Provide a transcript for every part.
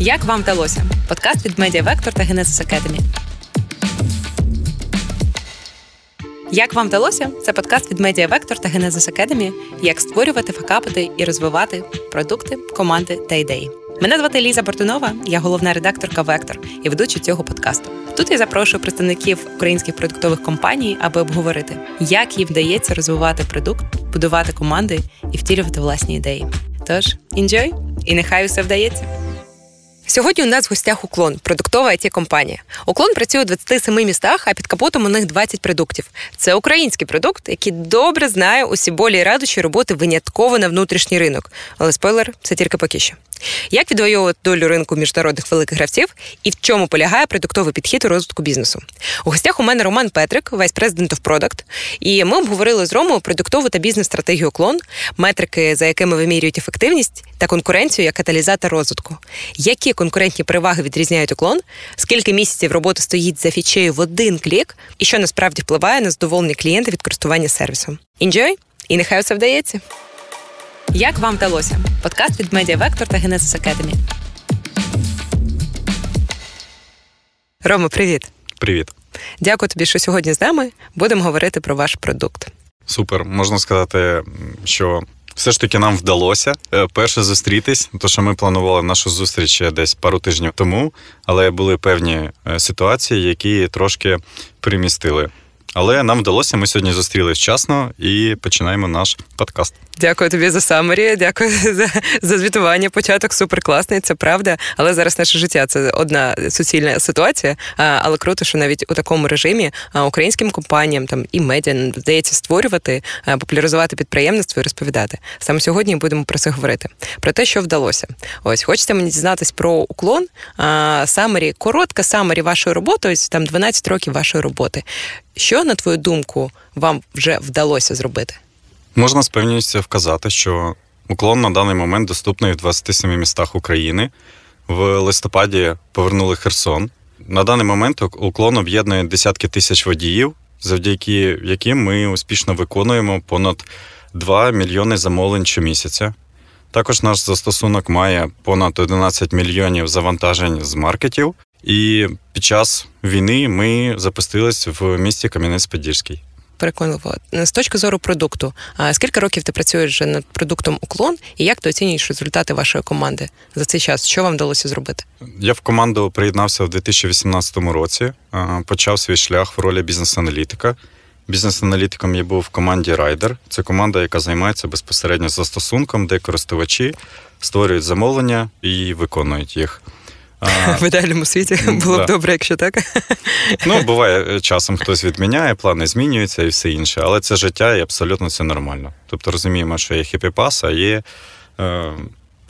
Як вам вдалося? Подкаст від Медіавектор та Genesis Academy. Як вам вдалося? Це подкаст від Медіавектор та Genesis Academy. Як створювати факапити і розвивати продукти, команди та ідеї. Мене звати Ліза Бортунова, я головна редакторка Вектор і ведуча цього подкасту. Тут я запрошую представників українських продуктових компаній, аби обговорити, як їм вдається розвивати продукт, будувати команди і втілювати власні ідеї. Тож, enjoy! і нехай усе вдається. Сьогодні у нас в гостях уклон, продуктова it компанія. Уклон працює у 27 містах, а під капотом у них 20 продуктів. Це український продукт, який добре знає усі болі і радощі роботи винятково на внутрішній ринок. Але спойлер, це тільки поки що. Як відвоювати долю ринку міжнародних великих гравців і в чому полягає продуктовий підхід у розвитку бізнесу? У гостях у мене Роман Петрик, вайс президент of Product, І ми обговорили з Ромою продуктову та бізнес-стратегію клон, метрики, за якими вимірюють ефективність, та конкуренцію як каталізатор розвитку. Які конкурентні переваги відрізняють уклон? Скільки місяців роботи стоїть за фічею в один клік, і що насправді впливає на задоволення клієнта від користування сервісом? Enjoy! І нехай усе вдається. Як вам вдалося? Подкаст від медіа Вектор та Генезис Академі. Рома, привіт. Привіт. Дякую тобі, що сьогодні з нами будемо говорити про ваш продукт. Супер. Можна сказати, що все ж таки нам вдалося е, перше зустрітись, тому що ми планували нашу зустріч десь пару тижнів тому, але були певні е, ситуації, які трошки примістили але нам вдалося. Ми сьогодні зустрілись вчасно і починаємо наш подкаст. Дякую тобі за самарі, Дякую за за звітування. Початок суперкласний, це правда. Але зараз наше життя це одна суцільна ситуація. Але круто, що навіть у такому режимі українським компаніям там і медіа вдається створювати, популяризувати підприємництво і розповідати. Саме сьогодні будемо про це говорити. Про те, що вдалося. Ось хочете мені дізнатись про уклон. самарі коротка самарі вашої роботи, ось там 12 років вашої роботи. Що, на твою думку, вам вже вдалося зробити? Можна з певністю вказати, що уклон на даний момент доступний в 27 містах України. В листопаді повернули Херсон. На даний момент уклон об'єднує десятки тисяч водіїв, завдяки яким ми успішно виконуємо понад 2 мільйони замовлень щомісяця. Також наш застосунок має понад 11 мільйонів завантажень з маркетів і під час війни ми запустились в місті Кам'янець-Подільський. Переконливо з точки зору продукту. А скільки років ти працюєш вже над продуктом уклон, і як ти оцінюєш результати вашої команди за цей час? Що вам вдалося зробити? Я в команду приєднався в 2018 році. Почав свій шлях в ролі бізнес-аналітика. Бізнес-аналітиком я був в команді Райдер. Це команда, яка займається безпосередньо застосунком, де користувачі створюють замовлення і виконують їх. В ідеальному світі було б добре, якщо так. Ну, буває, е, часом хтось відміняє, плани змінюються і все інше. Але це життя і абсолютно це нормально. Тобто розуміємо, що є хіпі-пас, а є е,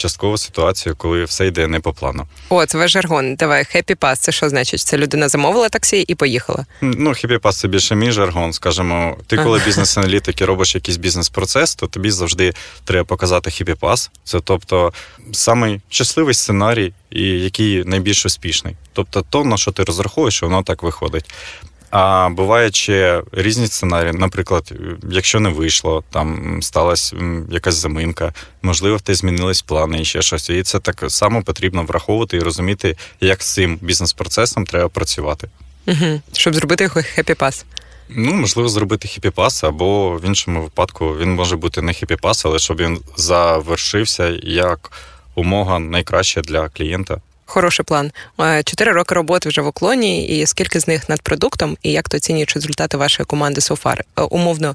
частково ситуацію, коли все йде не по плану. О, це ваш жаргон. Давай хеппі пас. Це що значить? Це людина замовила таксі і поїхала. Ну хеппі пас це більше мій жаргон. Скажімо, ти коли бізнес-аналітики робиш якийсь бізнес-процес, то тобі завжди треба показати хеппі пас. Це тобто самий щасливий сценарій, і який найбільш успішний. Тобто, то на що ти розраховуєш, воно так виходить. А буває ще різні сценарії. Наприклад, е, якщо не вийшло, там сталася якась заминка, можливо, в те змінились плани і ще щось. І це так само потрібно враховувати і розуміти, як з цим бізнес-процесом треба працювати, Угу. щоб зробити хеппі-пас. Ну, можливо, зробити хіпі-пас, або в іншому випадку він може бути не хіпі-пас, але щоб він завершився як умога найкраща для клієнта. Хороший план. Е, чотири роки роботи вже в уклоні, і скільки з них над продуктом, і як ти оцінюєш результати вашої команди софар? So е, Умовно,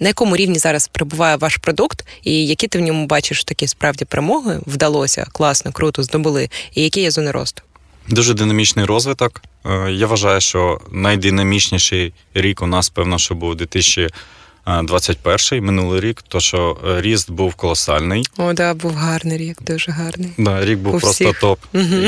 на якому рівні зараз перебуває ваш продукт, і які ти в ньому бачиш такі справді перемоги? Вдалося класно, круто здобули, і які є зони росту? Дуже динамічний розвиток. Е, я вважаю, що найдинамічніший рік у нас, певно, що був 2000 21-й, минулий рік, то що е, ріст був колосальний. О, да, був гарний рік, дуже гарний. Да, Рік був У просто всіх. топ.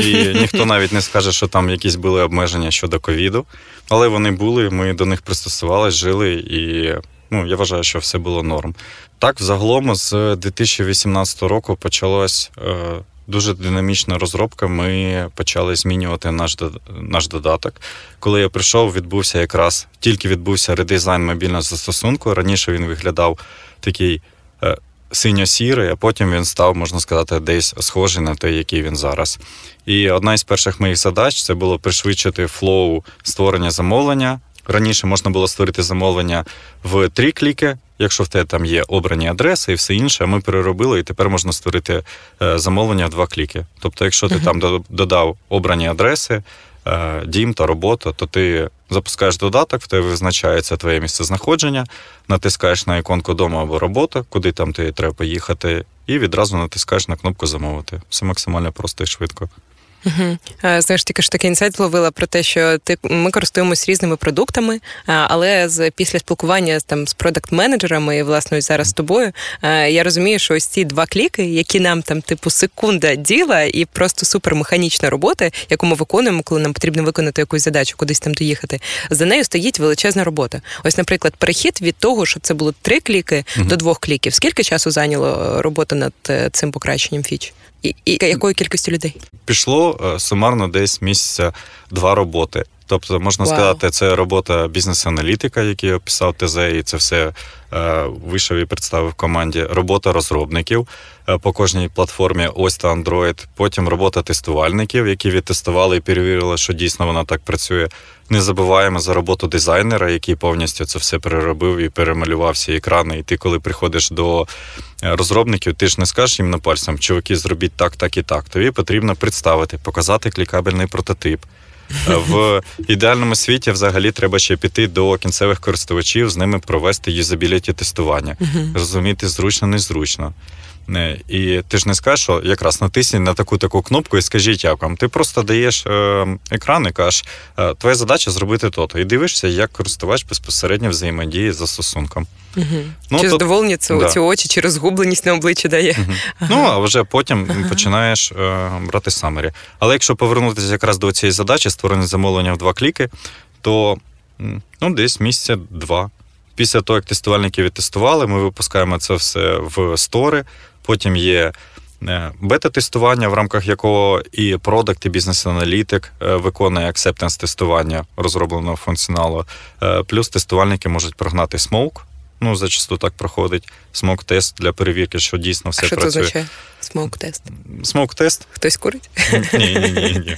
І ніхто навіть не скаже, що там якісь були обмеження щодо ковіду, але вони були, ми до них пристосувалися, жили, і ну, я вважаю, що все було норм. Так, взагалом, з 2018 року почалось е, дуже динамічна розробка. Ми почали змінювати наш наш додаток. Коли я прийшов, відбувся якраз тільки відбувся редизайн мобільного застосунку. Раніше він виглядав такий е, синьо-сірий, а потім він став, можна сказати, десь схожий на той, який він зараз. І одна із перших моїх задач це було пришвидшити флоу створення замовлення. Раніше можна було створити замовлення в три кліки, якщо в тебе там є обрані адреси і все інше, ми переробили, і тепер можна створити е, замовлення в два кліки. Тобто, якщо ти там додав обрані адреси, е, дім та робота, то ти запускаєш додаток, в тебе визначається твоє місце знаходження, натискаєш на іконку дому або робота, куди там ти треба поїхати, і відразу натискаєш на кнопку замовити. Все максимально просто і швидко. Угу. Знаєш, тільки ж таки інсайт зловила про те, що ти ми користуємось різними продуктами, е, але з після спілкування там з продакт-менеджерами і власне зараз з тобою, е, я розумію, що ось ці два кліки, які нам там типу секунда діла, і просто супермеханічна робота, яку ми виконуємо, коли нам потрібно виконати якусь задачу, кудись там доїхати. За нею стоїть величезна робота. Ось, наприклад, перехід від того, що це було три кліки угу. до двох кліків. Скільки часу зайняло е, робота над цим покращенням фіч? і, і якою кількістю людей? Пішло е, сумарно десь місяця два роботи. Тобто, можна Вау. сказати, це робота бізнес-аналітика, який описав ТЗ, і це все е, вийшов і представив команді. Робота розробників е, по кожній платформі, ось та Android. Потім робота тестувальників, які відтестували і перевірили, що дійсно вона так працює. Не забуваємо за роботу дизайнера, який повністю це все переробив і перемалював всі екрани. І ти, коли приходиш до е, розробників, ти ж не скажеш їм на пальцем, чуваки, зробіть так, так і так. Тобі потрібно представити, показати клікабельний прототип. В ідеальному світі взагалі треба ще піти до кінцевих користувачів, з ними провести юзабіліті тестування, розуміти зручно, незручно. Е, і ти ж не скажеш, що якраз натисніть на таку таку кнопку і скажіть як вам. Ти просто даєш е, екран і кажеш, е, твоя задача зробити то-то. І дивишся, як користувач безпосередньо взаємодіє за стосунком. Угу. Ну, Чи задоволення ці да. очі, чи розгубленість на обличчі дає. Угу. Ага. Ну, а вже потім ага. починаєш е, брати самері. Але якщо повернутися якраз до цієї задачі, створення замовлення в два кліки, то ну, десь місяця два. Після того, як тестувальники відтестували, ми випускаємо це все в стори. Потім є е, бета-тестування, в рамках якого і продакт, і бізнес-аналітик е, виконує акцептанс тестування розробленого функціоналу. Е, плюс тестувальники можуть прогнати смоук, Ну, зачасту так проходить смок-тест для перевірки, що дійсно все а що працює. Що це означає смок-тест? Смок-тест. Хтось курить? Ні, ні, ні,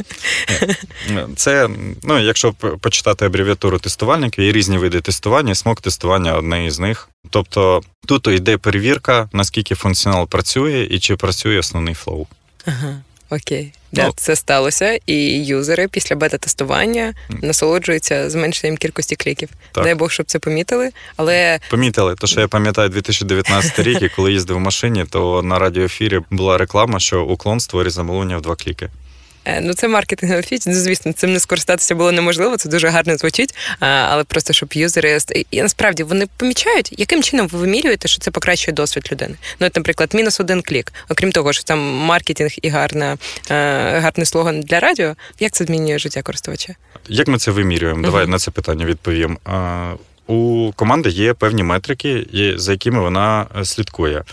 ні. Це, ну, якщо почитати абревіатуру тестувальників, є різні види тестування, смок-тестування одне із них. Тобто тут йде перевірка, наскільки функціонал працює і чи працює основний флоу. Ага. Окей, ну, це сталося, і юзери після бета-тестування насолоджуються зменшенням кількості кліків. Так. Дай Бог, щоб це помітили. Але помітили, то що я пам'ятаю 2019 рік, і коли їздив в машині, то на радіоефірі була реклама, що уклон створить замовлення в два кліки. Е, ну, це маркетингова фіч. Ну, звісно, цим не скористатися було неможливо, це дуже гарно звучить. Е, але просто щоб юзери і насправді вони помічають, яким чином ви вимірюєте, що це покращує досвід людини. Ну, от, наприклад, мінус один клік. Окрім того, що там маркетинг і гарна, е, гарний слоган для радіо. Як це змінює життя користувача? Як ми це вимірюємо? Давай uh-huh. на це питання відповім. У команди є певні метрики, за якими вона слідкує.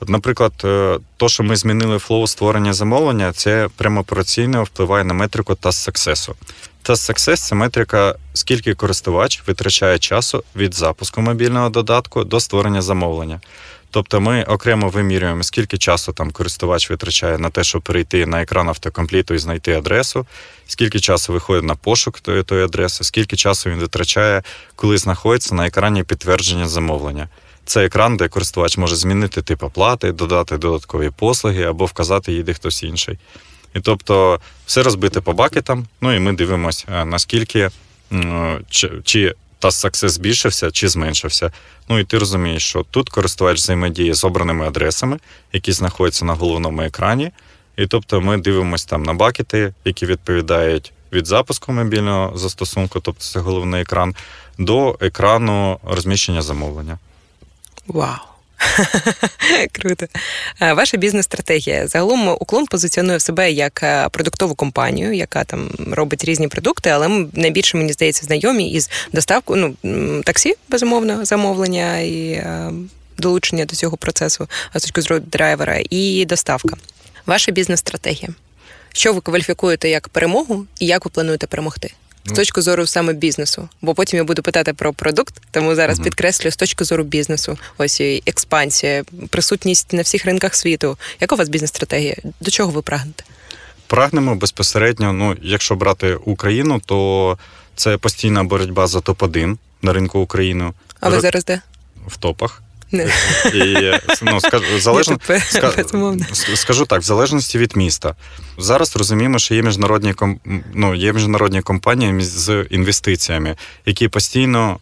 От, Наприклад, е, то, що ми змінили флоу створення замовлення, це прямопораційно впливає на метрику та сексесу. Та сексес це метрика, скільки користувач витрачає часу від запуску мобільного додатку до створення замовлення. Тобто ми окремо вимірюємо, скільки часу там користувач витрачає на те, щоб перейти на екран автокомпліту і знайти адресу, скільки часу виходить на пошук тої, тої адреси, скільки часу він витрачає, коли знаходиться на екрані підтвердження замовлення. Це екран, де користувач може змінити тип оплати, додати додаткові послуги або вказати їде хтось інший. І тобто все розбите по бакетам, ну і ми дивимося, е, наскільки е, чи, чи та саксес збільшився чи зменшився. Ну і ти розумієш, що тут користувач взаємодіє з обраними адресами, які знаходяться на головному екрані. І тобто ми дивимося там на бакети, які відповідають від запуску мобільного застосунку, тобто це головний екран, до екрану розміщення замовлення. Вау! Круто. Е, ваша бізнес-стратегія. Загалом уклон позиціонує себе як е, продуктову компанію, яка там робить різні продукти, але найбільше, мені здається, знайомі із доставкою ну, таксі, безумовно, замовлення і е, долучення до цього процесу з точки зору драйвера, і доставка. Ваша бізнес-стратегія. Що ви кваліфікуєте як перемогу і як ви плануєте перемогти? Ну. з точки зору саме бізнесу. Бо потім я буду питати про продукт, тому зараз mm-hmm. підкреслю з точки зору бізнесу. Ось і експансія, присутність на всіх ринках світу. Яка у вас бізнес-стратегія? До чого ви прагнете? Прагнемо безпосередньо. Ну, якщо брати Україну, то це постійна боротьба за топ 1 на ринку України. А ви зараз де? В топах. Е, і е, ну, скажу, залежно, скажу так, в залежності від міста. Зараз розуміємо, що є міжнародні ну, є міжнародні компанії з інвестиціями, які постійно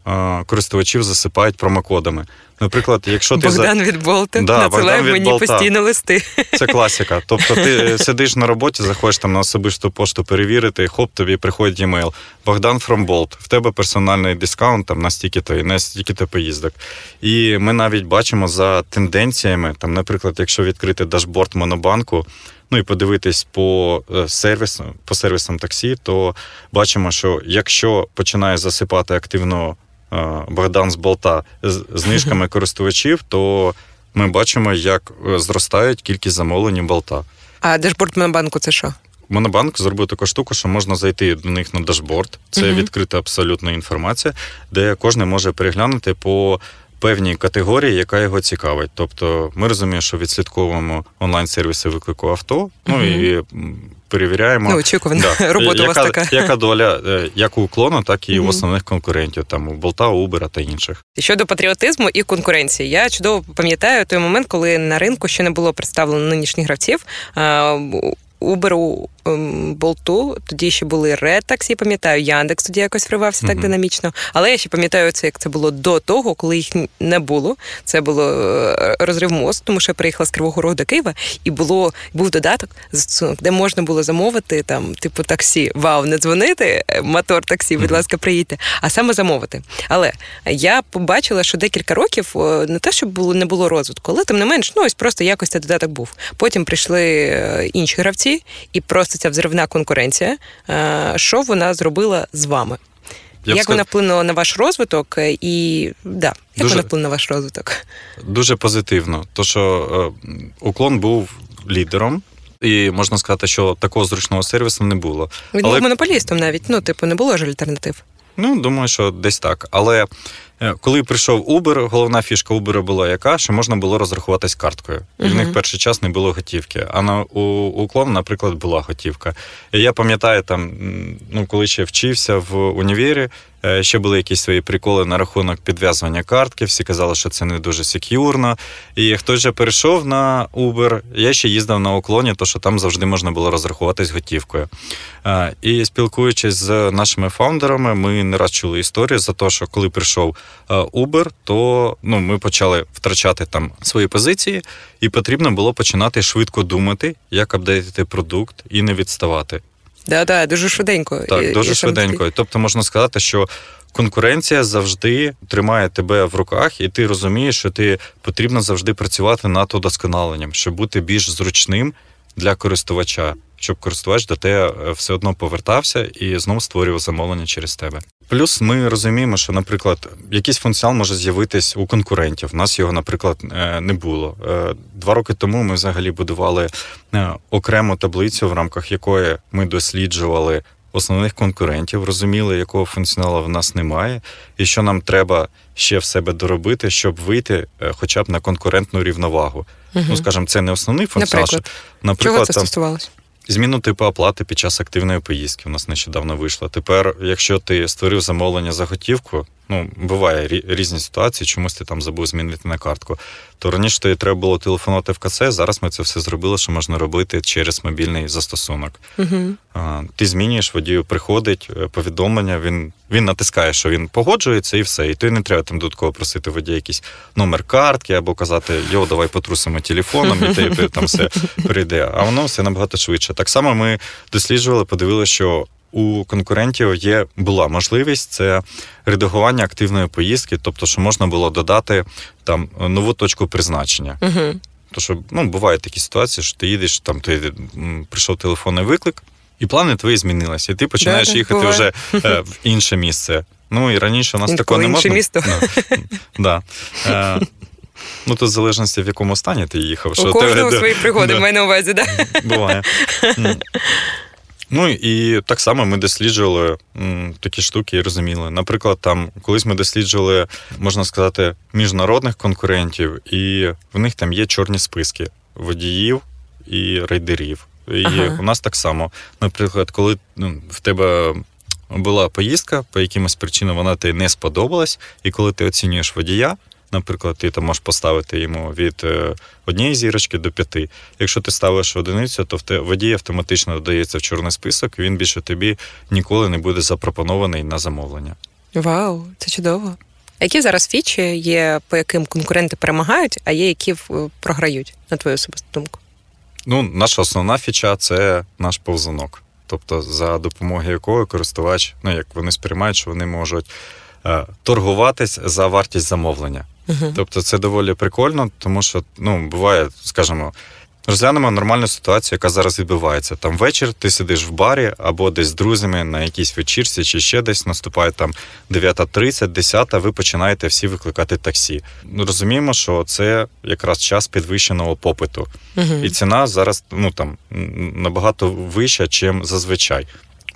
користувачів засипають промокодами. Наприклад, якщо ти Богдан від Болта да, надсилає мені Болта. постійно листи. Це класика. Тобто, ти сидиш на роботі, заходиш там на особисту пошту перевірити, і хоп, тобі приходить емейл. Богдан Фромболт, в тебе персональний дискаунт там на стільки-то і на стільки-то поїздок. І ми навіть бачимо за тенденціями, там, наприклад, якщо відкрити дашборд Монобанку. Ну і подивитись по е, сервісам, по сервісам таксі, то бачимо, що якщо починає засипати активно Е, Богдан з болта з знижками користувачів, то ми бачимо, як е, зростають кількість замовлень болта. А дешборд Монобанку це що? Монобанк зробив таку штуку, що можна зайти до них на дашборд. Це uh відкрита абсолютно інформація, де кожен може переглянути по певній категорії, яка його цікавить. Тобто, ми розуміємо, що відслідковуємо онлайн-сервіси виклику авто. Uh-huh. і перевіряємо. Ну, очікувана да. робота яка, у вас така. Яка доля е, як у клону, так і у mm-hmm. основних конкурентів, там у Болта, Убера та інших. Щодо патріотизму і конкуренції, я чудово пам'ятаю той момент, коли на ринку ще не було представлено нинішніх гравців. Е, уберу. Ем, болту. Тоді ще були ретакс, я пам'ятаю, Яндекс тоді якось вривався mm-hmm. так динамічно. Але я ще пам'ятаю це, як це було до того, коли їх не було. Це було е, розрив мост, тому що я приїхала з Кривого Рогу до Києва, і було був додаток, де можна було замовити там, типу, таксі. Вау, не дзвонити, е, мотор таксі, будь ласка, приїдьте, а саме замовити. Але я побачила, що декілька років е, не те, щоб було не було розвитку, але тим не менш, ну ось просто якось цей додаток був. Потім прийшли інші гравці і просто це ця взривна конкуренція. Е, що вона зробила з вами? Я як вона вплинула на ваш розвиток, е, і да, як дуже, вона вплинула на ваш розвиток? Дуже позитивно. То що е, уклон був лідером. І можна сказати, що такого зручного сервісу не було. Він Але... був монополістом навіть. Ну, типу, не було ж альтернатив. Ну, думаю, що десь так. Але е, коли прийшов Uber, головна фішка Uber була яка, що можна було розрахуватись карткою. uh-huh. в них перший час не було готівки. А на у, у клом, наприклад, була готівка. І Я пам'ятаю, там, ну коли ще вчився в універі, Е, ще були якісь свої приколи на рахунок підв'язування картки. Всі казали, що це не дуже сек'юрно. І хто вже перейшов на Uber, я ще їздив на уклоні, то що там завжди можна було розрахуватись готівкою. Е, і спілкуючись з нашими фаундерами, ми не раз чули історію за те, що коли прийшов е, Uber, то ну, ми почали втрачати там свої позиції, і потрібно було починати швидко думати, як апдейтити продукт і не відставати. Да, да, дуже швиденько. Так, дуже і швиденько. Такий... Тобто можна сказати, що. Конкуренція завжди тримає тебе в руках, і ти розумієш, що ти потрібно завжди працювати над удосконаленням, щоб бути більш зручним для користувача щоб користувач до тебе все одно повертався і знову створював замовлення через тебе. Плюс ми розуміємо, що, наприклад, якийсь функціонал може з'явитись у конкурентів. У нас його, наприклад, е, не було. Е, два роки тому ми взагалі будували е, окрему таблицю, в рамках якої ми досліджували основних конкурентів, розуміли, якого функціоналу в нас немає, і що нам треба ще в себе доробити, щоб вийти, хоча б на конкурентну рівновагу. Угу. Ну, скажімо, це не основний функціонал. Наприклад, що, наприклад Чого це там, стосувалось? Зміну типу оплати під час активної поїздки у нас нещодавно вийшло. Тепер, якщо ти створив замовлення за готівку, Ну, буває різні ситуації, чомусь ти там забув змінити на картку. То раніше тобі треба було телефонувати в КЦ, зараз ми це все зробили, що можна робити через мобільний застосунок. uh ти змінюєш, водію приходить е, повідомлення, він він натискає, що він погоджується, і все. І тобі не треба там додатково просити водія якийсь номер картки або казати Йо, давай потрусимо телефоном, і ти там все прийде. А воно все набагато швидше. Так само ми досліджували, подивилися, що у конкурентів є була можливість це редагування активної поїздки, тобто, що можна було додати там нову точку призначення. Угу. Тому що ну, бувають такі ситуації, що ти їдеш, там ти прийшов телефонний виклик, і плани твої змінилися, і ти починаєш да, їхати буває. вже е, в інше місце. Ну і раніше у нас такого не можна. місто. Ну, да. Е, Ну, то в залежності, в якому стані ти їхав. У що кожного ти... свої пригоди да. маю на увазі, так? Да? Буває. Ну і так само ми досліджували такі штуки і розуміли. Наприклад, там колись ми досліджували, можна сказати, міжнародних конкурентів, і в них там є чорні списки водіїв і рейдерів. І ага. у нас так само. Наприклад, коли ну, в тебе була поїздка, по якимось причинам вона тобі не сподобалась, і коли ти оцінюєш водія, Наприклад, ти там можеш поставити йому від е, однієї зірочки до п'яти. Якщо ти ставиш одиницю, то водій автоматично додається в чорний список. і Він більше тобі ніколи не буде запропонований на замовлення. Вау, це чудово. А Які зараз фічі є, по яким конкуренти перемагають, а є які е, програють, на твою особисту думку? Ну, наша основна фіча це наш повзунок. Тобто, за допомогою якого користувач, ну як вони сприймають, що вони можуть е, торгуватись за вартість замовлення. Uh-huh. Тобто це доволі прикольно, тому що ну, буває, скажімо, розглянемо нормальну ситуацію, яка зараз відбувається. Там вечір ти сидиш в барі або десь з друзями на якійсь вечірці, чи ще десь наступає там 9.30, 10, ви починаєте всі викликати таксі. Ну, розуміємо, що це якраз час підвищеного попиту. Uh-huh. І ціна зараз ну, там, набагато вища, ніж зазвичай.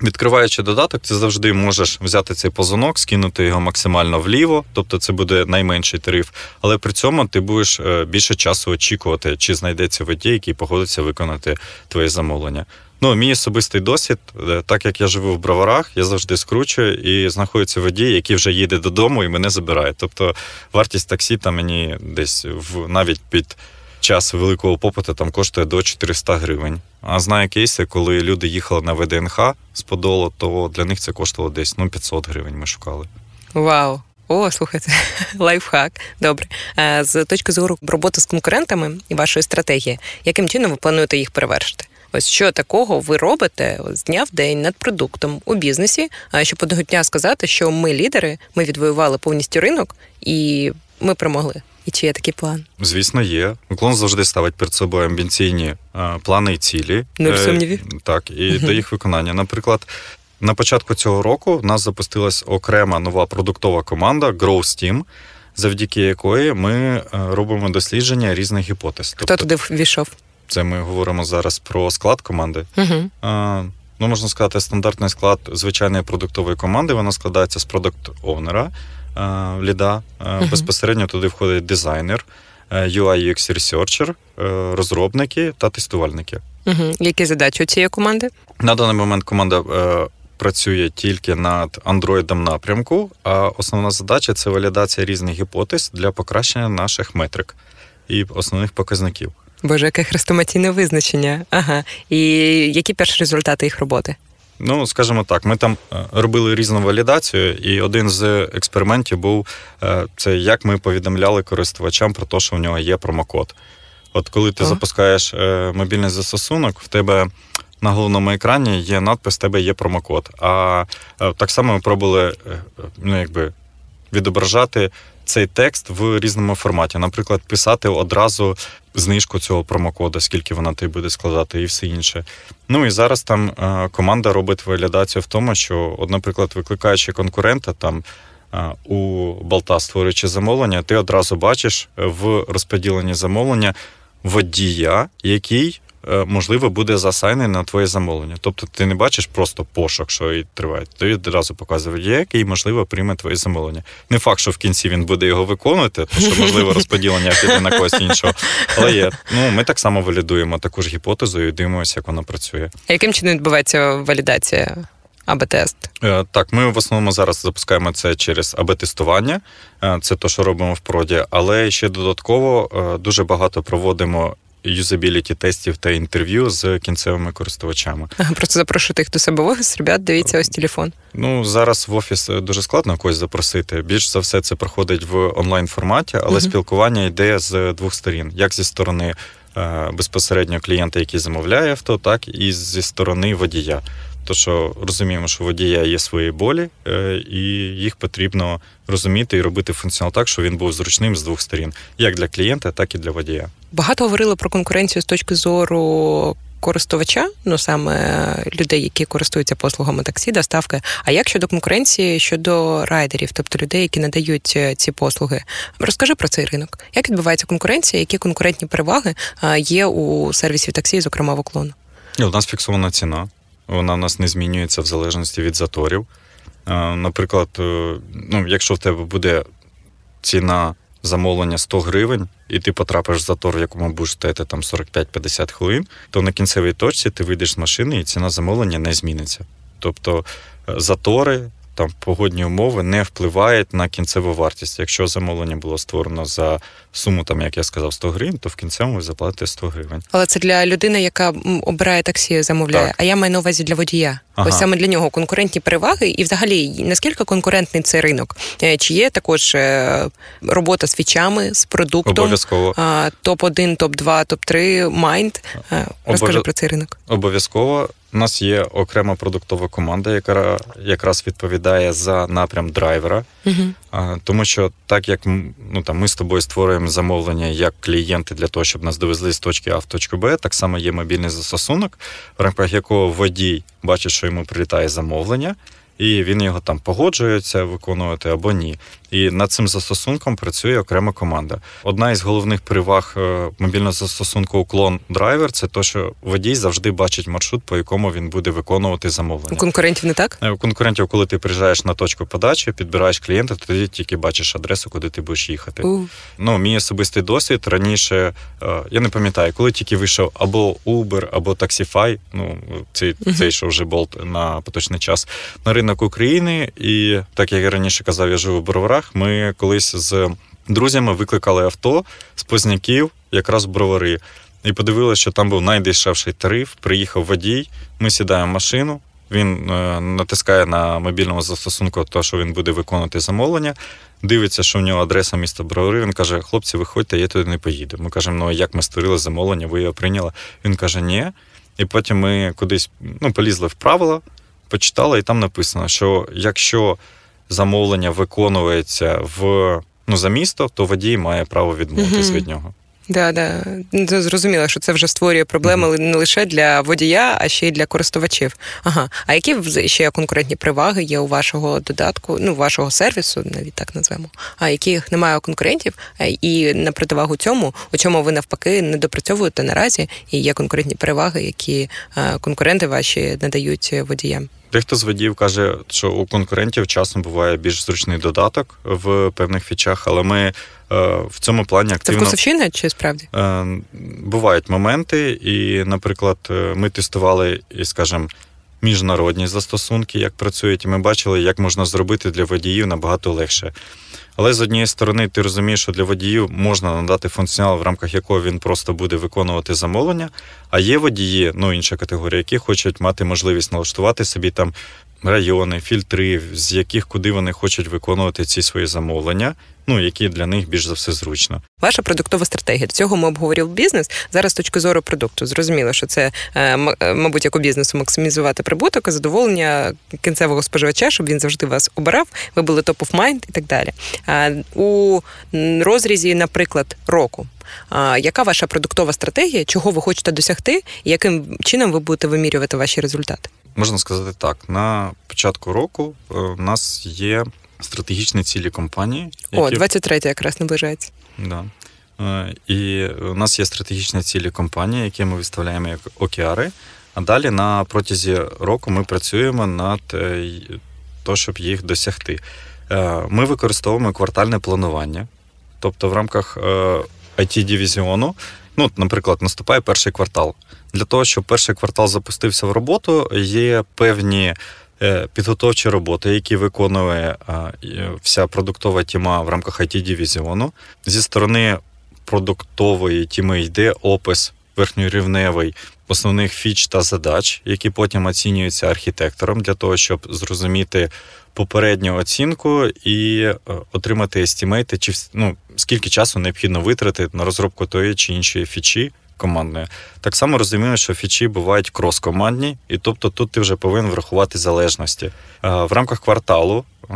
Відкриваючи додаток, ти завжди можеш взяти цей позвонок, скинути його максимально вліво, тобто це буде найменший тариф. Але при цьому ти будеш е, більше часу очікувати, чи знайдеться водій, який погодиться виконати твоє замовлення. Ну, мій особистий досвід, е, так як я живу в броварах, я завжди скручую і знаходиться водій, який вже їде додому і мене забирає. Тобто вартість таксі там мені десь в навіть під час великого попиту там коштує до 400 гривень. А знаю кейси, коли люди їхали на ВДНХ з Подолу, то для них це коштувало десь ну 500 гривень. Ми шукали. Вау. О, слухайте, лайфхак. Добре. Е, з точки зору роботи з конкурентами і вашої стратегії, яким чином ви плануєте їх перевершити? Ось що такого ви робите з дня в день над продуктом у бізнесі, А щоб одного дня сказати, що ми лідери, ми відвоювали повністю ринок і ми перемогли і чи є такий план? Звісно, є. Уклон завжди ставить перед собою амбіційні е, плани і цілі. Не ну, сумнівів. Так, і до їх виконання. Наприклад, на початку цього року в нас запустилась окрема нова продуктова команда Growth Team, завдяки якої ми е, робимо дослідження різних гіпотез. Хто тобто, туди ввійшов? Це ми говоримо зараз про склад команди. Е, ну, можна сказати, стандартний склад звичайної продуктової команди. Вона складається з продукт-овнера, Е, ліда. Е, безпосередньо туди входить дизайнер, е, UI UX Researcher, розробники та тестувальники. Які задачі у цієї команди? На даний момент команда працює тільки над андроїдом напрямку, а основна задача це валідація різних гіпотез для покращення наших метрик і основних показників. Боже, яке хрестоматійне визначення. Ага. І які перші результати їх роботи? Ну, скажімо так, ми там е, робили різну валідацію, і один з експериментів був е, це, як ми повідомляли користувачам про те, що в нього є промокод. От коли ти а? запускаєш е, мобільний застосунок, в тебе на головному екрані є надпис в тебе є промокод. А так само ми пробували ну, якби, відображати цей текст в різному форматі. Наприклад, писати одразу знижку цього промокода, скільки вона тобі буде складати, і все інше. Ну і зараз там е, команда робить валідацію в тому, що, от, наприклад, викликаючи конкурента там. Е, у болта, створюючи замовлення, ти одразу бачиш е, в розподіленні замовлення водія, який Е, можливо, буде засайнений на твоє замовлення. Тобто ти не бачиш просто пошук, що і триває. Ти одразу показує, який, можливо, прийме твоє замовлення. Не факт, що в кінці він буде його виконувати, тому що, можливо, розподілення піде на когось іншого. Але є. Ну, ми так само валідуємо таку ж гіпотезу і дивимося, як вона працює. А Яким чином відбувається валідація? АБ-тест е, так, ми в основному зараз запускаємо це через АБ-тестування, е, це те, що робимо в проді, але ще додатково дуже багато проводимо юзабіліті тестів та інтерв'ю з кінцевими користувачами. просто запрошувати, їх до себе в офіс. Ребят, дивіться е, ось телефон. Ну зараз в офіс е, дуже складно когось запросити. Більш за все це проходить в онлайн форматі, але угу. спілкування йде з двох сторін: як зі сторони е, безпосередньо клієнта, який замовляє авто, так і зі сторони водія то що розуміємо, що водія є свої болі, е, і їх потрібно розуміти і робити функціонал так, щоб він був зручним з двох сторін, як для клієнта, так і для водія. Багато говорили про конкуренцію з точки зору. Користувача, ну саме людей, які користуються послугами таксі, доставки. А як щодо конкуренції щодо райдерів, тобто людей, які надають е, ці послуги, розкажи про цей ринок. Як відбувається конкуренція? Які конкурентні переваги е, є у сервісів таксі, зокрема в уклон? Ну, у нас фіксована ціна вона в нас не змінюється в залежності від заторів. Е, наприклад, е, ну, якщо в тебе буде ціна замовлення 100 гривень, і ти потрапиш в затор, в якому будеш стояти там 45-50 хвилин, то на кінцевій точці ти вийдеш з машини і ціна замовлення не зміниться. Тобто е, затори там погодні умови не впливають на кінцеву вартість. Якщо замовлення було створено за суму, там як я сказав, 100 гривень, то в кінцевому ви заплатите 100 гривень. Але це для людини, яка обирає таксі, замовляє. Так. А я маю на увазі для водія. Ага. Ось саме для нього конкурентні переваги, і взагалі наскільки конкурентний цей ринок? Е, чи є також е, робота з фічами, з продуктом обов'язково топ 1 топ 2 топ 3 майнд? Е, розкажи Обов... про цей ринок. Обов'язково у нас є окрема продуктова команда, яка якраз відповідає за напрям драйвера, uh-huh. тому що так як ну там ми з тобою створюємо замовлення як клієнти для того, щоб нас довезли з точки А в точку Б, так само є мобільний застосунок, в рамках якого водій бачить, що йому прилітає замовлення, і він його там погоджується виконувати або ні. І над цим застосунком працює окрема команда. Одна із головних переваг е, мобільного застосунку уклон драйвер це те, що водій завжди бачить маршрут, по якому він буде виконувати замовлення. У конкурентів не так? Е, у конкурентів, коли ти приїжджаєш на точку подачі, підбираєш клієнта, тоді тільки бачиш адресу, куди ти будеш їхати. Uh. Ну, мій особистий досвід раніше е, я не пам'ятаю, коли тільки вийшов або Uber, або Taxify, Ну цей uh цей що вже болт на поточний час на ринок України, і так як я раніше казав, я живу в Боровара. Чернівцях ми колись з друзями викликали авто з Позняків, якраз в бровари. І подивилися, що там був найдешевший тариф. Приїхав водій, ми сідаємо в машину. Він е, натискає на мобільному застосунку, те, що він буде виконувати замовлення. Дивиться, що в нього адреса міста Бровари. Він каже: Хлопці, виходьте, я туди не поїду. Ми кажемо, ну як ми створили замовлення, ви його прийняли. Він каже, ні. І потім ми кудись ну, полізли в правила, почитали, і там написано, що якщо замовлення виконується в ну за місто, то водій має право відмовитись mm-hmm. від нього. Да, да. Ну, зрозуміло, що це вже створює проблеми mm-hmm. не лише для водія, а ще й для користувачів. Ага. А які ще конкурентні переваги є у вашого додатку, ну вашого сервісу, навіть так назвемо, а яких немає у конкурентів, і на противагу цьому, у чому ви навпаки не допрацьовуєте наразі, і є конкурентні переваги, які е, конкуренти ваші надають водіям? Дехто з водіїв каже, що у конкурентів часом буває більш зручний додаток в певних фічах, але ми е, в цьому плані активно... Це вкусовщина чи справді? Е, бувають моменти, і, наприклад, е, ми тестували, і, скажімо, міжнародні застосунки, як працюють, і ми бачили, як можна зробити для водіїв набагато легше. Але з однієї сторони, ти розумієш, що для водіїв можна надати функціонал, в рамках якого він просто буде виконувати замовлення. А є водії, ну інша категорія, які хочуть мати можливість налаштувати собі там райони, фільтри, з яких куди вони хочуть виконувати ці свої замовлення. Ну, які для них більш за все зручно, ваша продуктова стратегія цього ми обговорили бізнес. Зараз з точки зору продукту зрозуміло, що це е, е, мабуть як у бізнесу максимізувати прибуток, задоволення кінцевого споживача, щоб він завжди вас обирав. Ви були топ оф майнд і так далі. У розрізі, наприклад, року. Яка ваша продуктова стратегія? Чого ви хочете досягти? Яким чином ви будете вимірювати ваші результати? Можна сказати так: на початку року е, в нас є стратегічні цілі компанії. Які... О, 23 якраз наближається. Да. Е, і у нас є стратегічні цілі компанії, які ми виставляємо як океари. А далі на протязі року ми працюємо над е, то, щоб їх досягти. Ми використовуємо квартальне планування, тобто в рамках it дивізіону ну, наприклад, наступає перший квартал для того, щоб перший квартал запустився в роботу, є певні. Е, підготовчі роботи, які виконує вся продуктова тіма в рамках it дивізіону зі сторони продуктової тіми йде опис верхньорівневий основних фіч та задач, які потім оцінюються архітектором для того, щоб зрозуміти попередню оцінку і е, отримати естімейти, чи ну скільки часу необхідно витрати на розробку тої чи іншої фічі командною. Так само розуміємо, що фічі бувають крос-командні, і тобто тут ти вже повинен врахувати залежності. Е, в рамках кварталу е,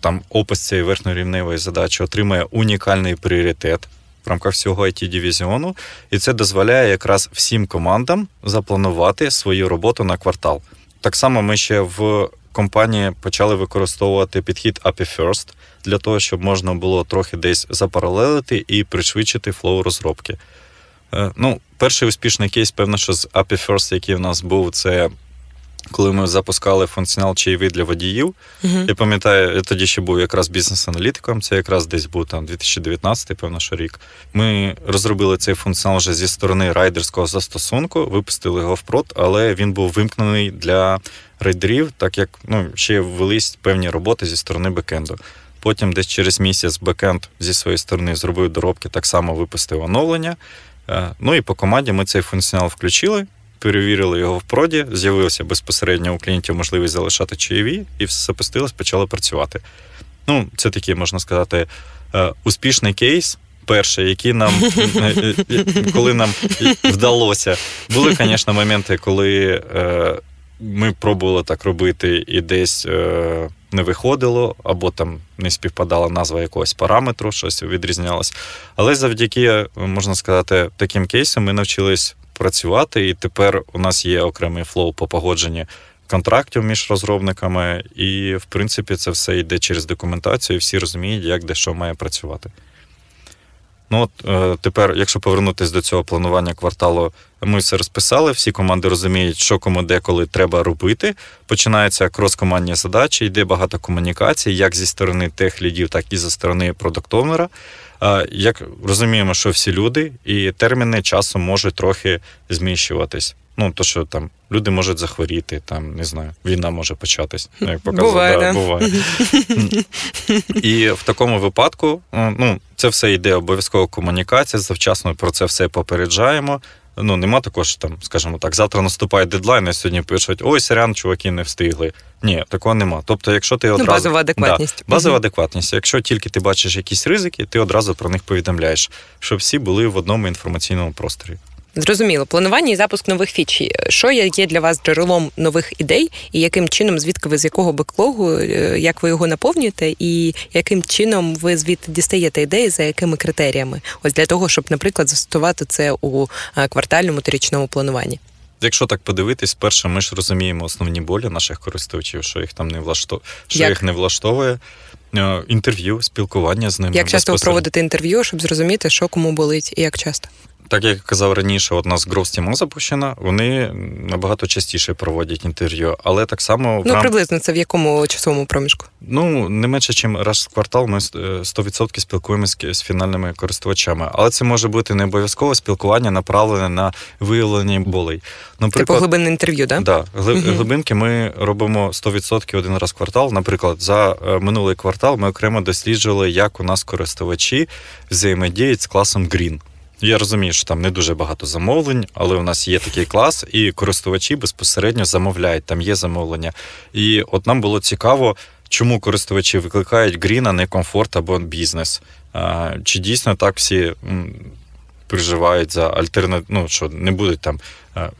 там опис цієї верхньорівневої задачі отримує унікальний пріоритет. В рамках всього it дивізіону і це дозволяє якраз всім командам запланувати свою роботу на квартал. Так само ми ще в компанії почали використовувати підхід API First для того, щоб можна було трохи десь запаралелити і пришвидшити флоу розробки. Е, ну, перший успішний кейс, певно, що з API First, який в нас був, це. Коли ми запускали функціонал чайові для водіїв, uh-huh. я пам'ятаю, я тоді ще був якраз бізнес-аналітиком, це якраз десь був там 2019, певно, що рік. Ми розробили цей функціонал вже зі сторони райдерського застосунку, випустили його в але він був вимкнений для райдерів, так як ну, ще велись певні роботи зі сторони бекенду. Потім, десь через місяць, бекенд зі своєї сторони зробив доробки, так само випустив оновлення. Е, ну і по команді ми цей функціонал включили. Перевірили його в проді, з'явився безпосередньо у клієнтів можливість залишати чаєві, і все запустилось, почало працювати. Ну, це такий, можна сказати, е, успішний кейс. Перший, який нам е, коли нам вдалося. Були, звісно, моменти, коли ми пробували так робити і десь не виходило, або там не співпадала назва якогось параметру, щось відрізнялось. Але завдяки, е, можна сказати, таким кейсам ми навчились працювати, і тепер у нас є окремий флоу по погодженні контрактів між розробниками, і в принципі це все йде через документацію. і Всі розуміють, як де що має працювати. Ну от е, тепер, якщо повернутися до цього планування кварталу, ми все розписали. Всі команди розуміють, що кому деколи треба робити. Починаються крос-командні задачі, йде багато комунікацій, як зі сторони тех лідів, так і зі сторони продуктовнера. Е, як розуміємо, що всі люди і терміни часом можуть трохи зміщуватись. Ну, то, що там люди можуть захворіти, там не знаю, війна може початись. Ну, як показав, буває. да. буває. І в такому випадку, е, ну, це все йде обов'язково комунікація. Завчасно про це все попереджаємо. Ну, нема також там, скажімо так, завтра наступає дедлайн, і сьогодні пишуть: ой, сорян, чуваки не встигли. Ні, такого нема. Тобто, якщо ти ну, одразу ну, базова адекватність, да, базова адекватність. Якщо тільки ти бачиш якісь ризики, ти одразу про них повідомляєш, щоб всі були в одному інформаційному просторі. Зрозуміло, планування і запуск нових фіч. Що є для вас джерелом нових ідей, і яким чином, звідки ви з якого беклогу, е, як ви його наповнюєте, і яким чином ви звідти дістаєте ідеї, за якими критеріями? Ось для того, щоб, наприклад, застосувати це у е, квартальному торічному плануванні. Якщо так подивитись, перше, ми ж розуміємо основні болі наших користувачів, що їх там не влаштовує що Як? їх не влаштовує. Е, інтерв'ю, спілкування з ними. Як часто ви проводите інтерв'ю, щоб зрозуміти, що кому болить і як часто? Так як я казав раніше, у нас Growth Team запущена, вони набагато частіше проводять інтерв'ю, але так само ну рам... приблизно це в якому часовому проміжку? Ну не менше, ніж раз в квартал, ми 100% е, спілкуємося з фінальними користувачами. Але це може бути не обов'язкове спілкування, направлене на виявлення болей. Наприклад, типу глибинне інтерв'ю, да? Да, глиб... глибинки ми робимо 100% один раз в квартал. Наприклад, за е, минулий квартал ми окремо досліджували, як у нас користувачі взаємодіють з класом Green. Я розумію, що там не дуже багато замовлень, але у нас є такий клас, і користувачі безпосередньо замовляють, там є замовлення. І от нам було цікаво, чому користувачі викликають гріна не комфорт або бізнес. Чи дійсно так всі переживають за альтернативу, ну, що не будуть там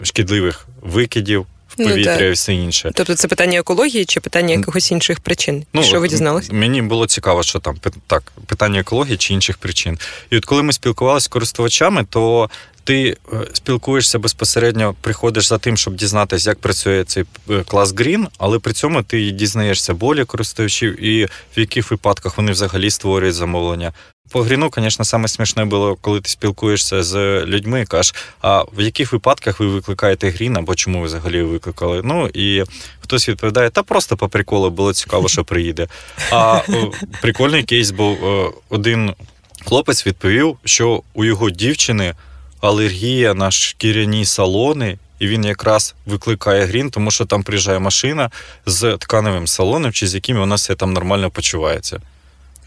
шкідливих викидів, Ну повітря ну, і все інше. Тобто це питання екології чи питання якихось інших причин? Ну, що ви дізналися? Мені було цікаво, що там так питання екології чи інших причин. І от коли ми спілкувалися з користувачами, то ти е, спілкуєшся безпосередньо, приходиш за тим, щоб дізнатися, як працює цей е, клас Грін. але при цьому ти дізнаєшся болі користувачів і в яких випадках вони взагалі створюють замовлення. По гріну, звісно, саме смішне було, коли ти спілкуєшся з людьми, кажеш, а в яких випадках ви викликаєте грін, або чому ви взагалі викликали? Ну і хтось відповідає, та просто по приколу було цікаво, що приїде. А е, прикольний кейс був один хлопець відповів, що у його дівчини алергія на шкіряні салони. І він якраз викликає грін, тому що там приїжджає машина з тканевим салоном, чи з яким вона себе там нормально почувається.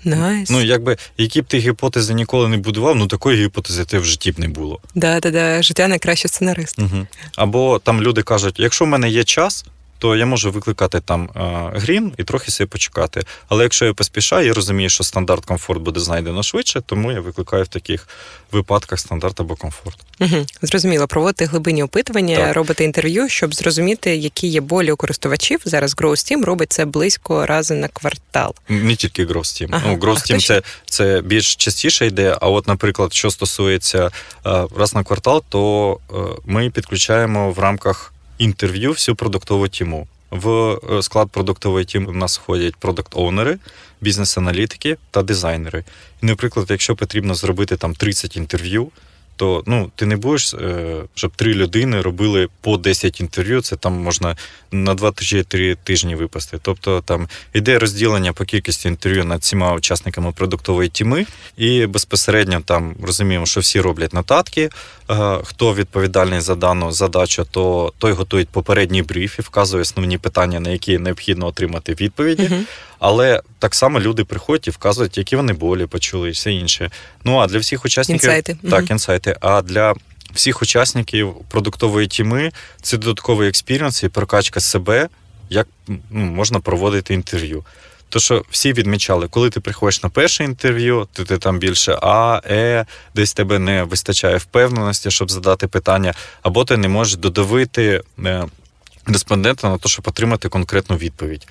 Nice. Ну, якби які б ти гіпотези ніколи не будував, ну такої гіпотези ти в житті б не було. Да, да, да. Життя найкращий сценарист. Угу. Або там люди кажуть: якщо в мене є час, то я можу викликати там грін е, і трохи себе почекати. Але якщо я поспішаю, я розумію, що стандарт комфорт буде знайдено швидше, тому я викликаю в таких випадках стандарт або комфорт. Угу. Зрозуміло, проводити глибинні опитування, так. робити інтерв'ю, щоб зрозуміти, які є болі у користувачів. Зараз Growth Team робить це близько рази на квартал. Не тільки Growth Team. Ага. Ну, Growth Team це, це більш частіше йде. А от, наприклад, що стосується е, раз на квартал, то е, ми підключаємо в рамках інтерв'ю всю продуктову тіму. В е, склад продуктової тіми в нас входять продукт-оунери, бізнес-аналітики та дизайнери. наприклад, якщо потрібно зробити там 30 інтерв'ю то ну ти не будеш, е, щоб три людини робили по 10 інтерв'ю. Це там можна на 2-3 тижні випасти. Тобто там іде розділення по кількості інтерв'ю над всіма учасниками продуктової тіми, і безпосередньо там розуміємо, що всі роблять нотатки. Е, хто відповідальний за дану задачу, то той готує попередній бриф і вказує основні питання, на які необхідно отримати відповіді. Uh-huh. Але так само люди приходять і вказують, які вони болі почули, і все інше. Ну а для всіх учасників інсайти. так, інсайти. А для всіх учасників продуктової тіми це додатковий експірінс і прокачка себе, як ну, можна проводити інтерв'ю. То, що всі відмічали, коли ти приходиш на перше інтерв'ю, ти, ти там більше А, Е, десь тебе не вистачає впевненості, щоб задати питання, або ти не можеш додавити е, респондента на те, щоб отримати конкретну відповідь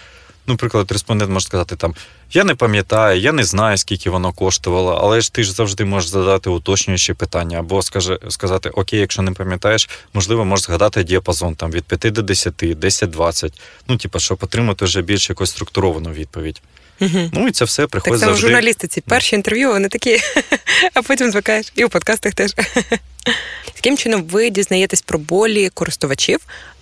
наприклад, респондент може сказати там: Я не пам'ятаю, я не знаю, скільки воно коштувало, але ж ти ж завжди можеш задати уточнюючі питання, або скаже, сказати Окей, якщо не пам'ятаєш, можливо, можеш згадати діапазон там від 5 до 10, 10-20. Ну, типу, щоб отримати вже більш якусь структуровану відповідь. Угу. Ну і це все приходить. Так само завжди. в журналістиці. Перші інтерв'ю вони такі, а потім звикаєш. І у подкастах теж. Таким чином, ви дізнаєтесь про болі користувачів,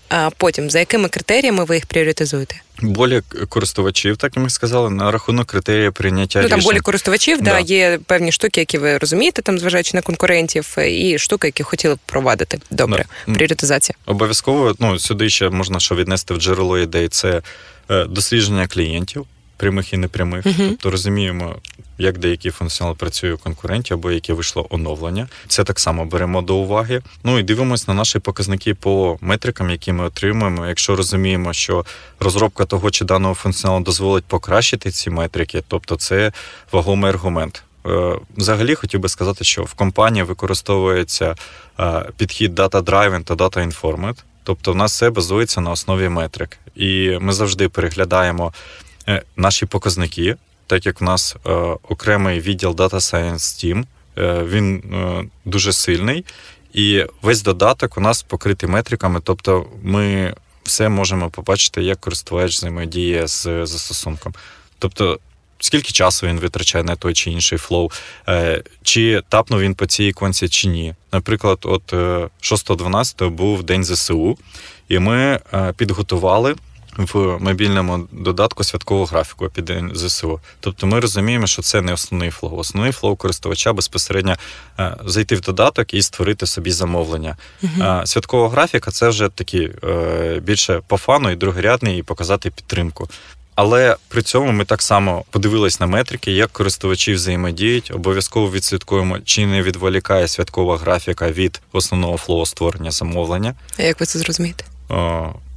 а потім за якими критеріями ви їх пріоритизуєте? Болі користувачів, так як ми сказали, на рахунок критерії прийняття. Ну там рішень. болі користувачів, да. да. є певні штуки, які ви розумієте, там зважаючи на конкурентів, е, і штуки, які хотіли б провадити. Добре, да. пріоритизація. Обов'язково ну сюди ще можна що віднести в джерело ідей. Це е, дослідження клієнтів прямих і непрямих. Uh-huh. Тобто розуміємо, як деякі функціонали працює у конкуренті або яке вийшло оновлення. Це так само беремо до уваги. Ну і дивимося на наші показники по метрикам, які ми отримуємо. Якщо розуміємо, що розробка того чи даного функціоналу дозволить покращити ці метрики, тобто це вагомий аргумент. Е, взагалі хотів би сказати, що в компанії використовується е, підхід Data Driven та Data Informed. Тобто в нас все базується на основі метрик, і ми завжди переглядаємо Е, наші показники, так як у нас е, окремий відділ Data Science Team, е, він дуже сильний, і весь додаток у нас покритий метриками, тобто ми все можемо побачити, як користувач взаємодіє з застосунком. Тобто, скільки часу він витрачає на той чи інший флоу, чи тапнув він по цій іконці, чи ні. Наприклад, от 6.12 був День ЗСУ, і ми підготували в мобільному додатку святкового графіку під ЗСУ. Тобто ми розуміємо, що це не основний флоу. Основний флоу користувача безпосередньо е, зайти в додаток і створити собі замовлення. Uh-huh. Е, святкова графіка це вже такі е, більше по фану і другорядний, і показати підтримку. Але при цьому ми так само подивились на метрики, як користувачі взаємодіють. Обов'язково відслідкуємо, чи не відволікає святкова графіка від основного флоу створення замовлення. А Як ви це зрозумієте?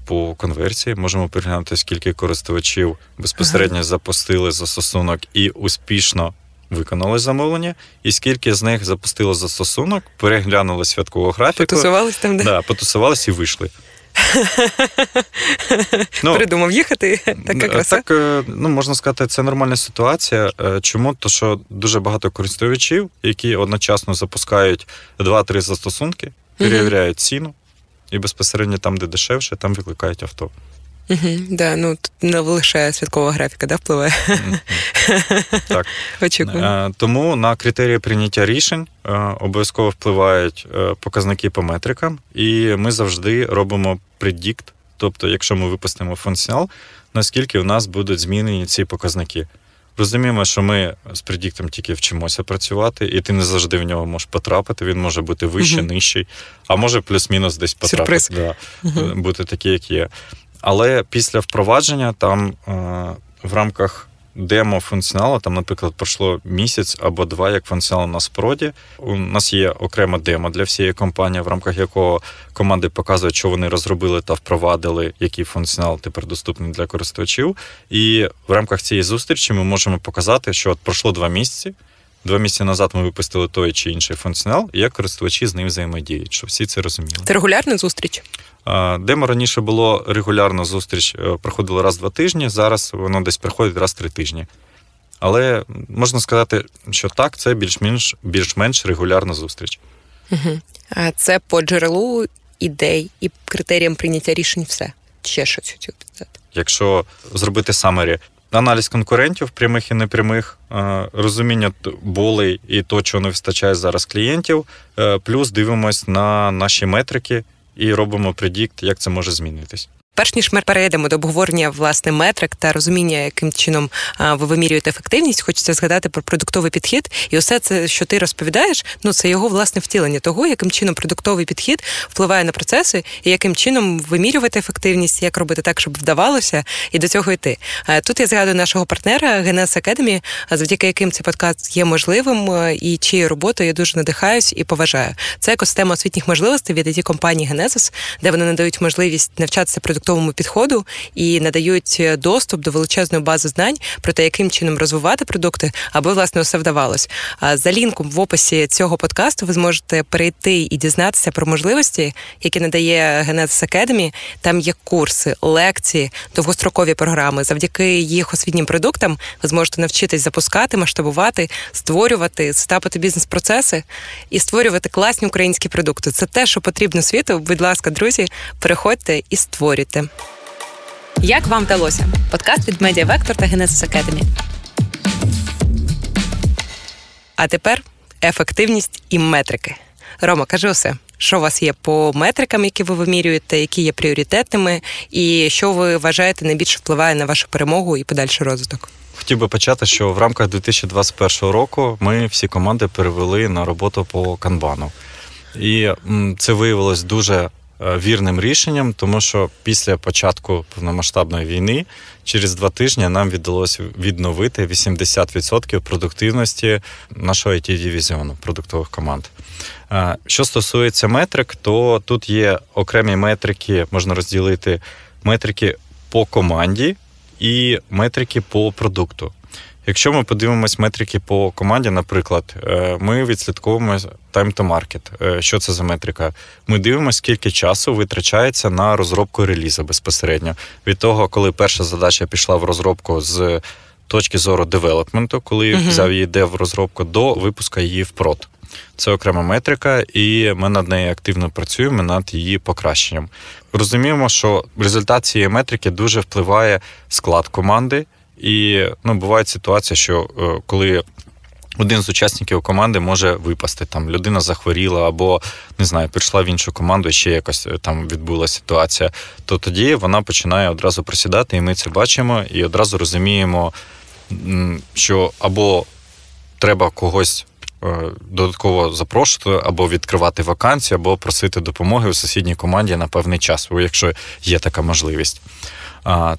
по конверсії. Можемо переглянути, скільки користувачів безпосередньо запустили застосунок і успішно виконали замовлення, і скільки з них запустило застосунок, переглянули святкову графіку. Потусувались там, де? Да, потусувались і вийшли. Ну, Придумав їхати. Така е, краса. Так, е, ну можна сказати, це нормальна ситуація. Е, чому? То що дуже багато користувачів, які одночасно запускають 2-3 застосунки, перевіряють ціну, і безпосередньо там, де дешевше, там викликають авто. Угу, да, ну тут не лише святкова графіка, да, впливає. Так. Очікуємо. Е, тому на критерії прийняття рішень е, обов'язково впливають е, показники по метрикам, і ми завжди робимо предікт. Тобто, якщо ми випустимо функціонал, наскільки у нас будуть змінені ці показники. Розуміємо, що ми з предіктом тільки вчимося працювати, і ти не завжди в нього можеш потрапити. Він може бути вище, uh-huh. нижчий, а може плюс-мінус десь потрапити. Да, Бути такий, як є. Але після впровадження там е, в рамках демо функціоналу, там, наприклад, пройшло місяць або два, як функціонал на спроді. У нас є окрема демо для всієї компанії, в рамках якого команди показують, що вони розробили та впровадили, який функціонал тепер доступний для користувачів. І в рамках цієї зустрічі ми можемо показати, що от пройшло два місяці. Два місяці назад ми випустили той чи інший функціонал, і як користувачі з ним взаємодіють, щоб всі це розуміли. Це регулярна зустріч? Демо раніше було регулярно зустріч, е, проходило раз два тижні, зараз воно десь приходить раз три тижні. Але можна сказати, що так, це більш-менш більш-менш регулярна зустріч. А це по джерелу ідей і критеріям прийняття рішень все. Ще щось хотів сказати. Якщо зробити самері, аналіз конкурентів, прямих і непрямих, е, розуміння болей і то, чого не вистачає зараз клієнтів, е, плюс дивимось на наші метрики і робимо предікт, як це може змінитись. Перш ніж ми перейдемо до обговорення власне метрик та розуміння, яким чином ви вимірюєте ефективність, хочеться згадати про продуктовий підхід, і усе це, що ти розповідаєш, ну це його власне втілення того, яким чином продуктовий підхід впливає на процеси, і яким чином вимірювати ефективність, як робити так, щоб вдавалося, і до цього йти. Тут я згадую нашого партнера Генес Academy, завдяки яким цей подкаст є можливим, і чиєю роботою я дуже надихаюсь і поважаю. Це екосистема освітніх можливостей від it компанії Genesis, де вони надають можливість навчатися продуктовим готовому підходу і надають е, доступ до величезної бази знань про те, яким чином розвивати продукти, аби власне усе вдавалось. А За лінком в описі цього подкасту ви зможете перейти і дізнатися про можливості, які надає Genesis Academy. Там є курси, лекції, довгострокові програми. Завдяки їх освітнім продуктам ви зможете навчитись запускати, масштабувати, створювати, стапити бізнес-процеси і створювати класні українські продукти. Це те, що потрібно світу. Будь ласка, друзі, переходьте і створюйте робити. Як вам вдалося? Подкаст від Медіа Вектор та Genesis Академі. А тепер ефективність і метрики. Рома, кажи усе, що у вас є по метрикам, які ви вимірюєте, які є пріоритетними, і що ви вважаєте найбільше впливає на вашу перемогу і подальший розвиток? Хотів би почати, що в рамках 2021 року ми всі команди перевели на роботу по канбану. І це виявилось дуже Е, вірним рішенням, тому що після початку повномасштабної війни через два тижні нам віддалося відновити 80% продуктивності нашого it дивізіону продуктових команд. Е, що стосується метрик, то тут є окремі метрики, можна розділити метрики по команді і метрики по продукту. Якщо ми подивимось метрики по команді, наприклад, е, ми відслідковуємо тайм-то-маркет. Що це за метрика? Ми дивимося, скільки часу витрачається на розробку реліза безпосередньо. Від того, коли перша задача пішла в розробку з точки зору девелопменту, коли uh-huh. взяв її де в розробку, до випуска її в прод. Це окрема метрика, і ми над нею активно працюємо над її покращенням. Розуміємо, що результат цієї метрики дуже впливає склад команди. І ну, буває ситуація, що е, коли. Один з учасників команди може випасти. Там людина захворіла, або не знаю, прийшла в іншу команду, ще якось е, там відбулася ситуація. То тоді вона починає одразу просідати, і ми це бачимо, і одразу розуміємо, що або треба когось е, додатково запрошувати, або відкривати вакансію, або просити допомоги у сусідній команді на певний час, якщо є така можливість.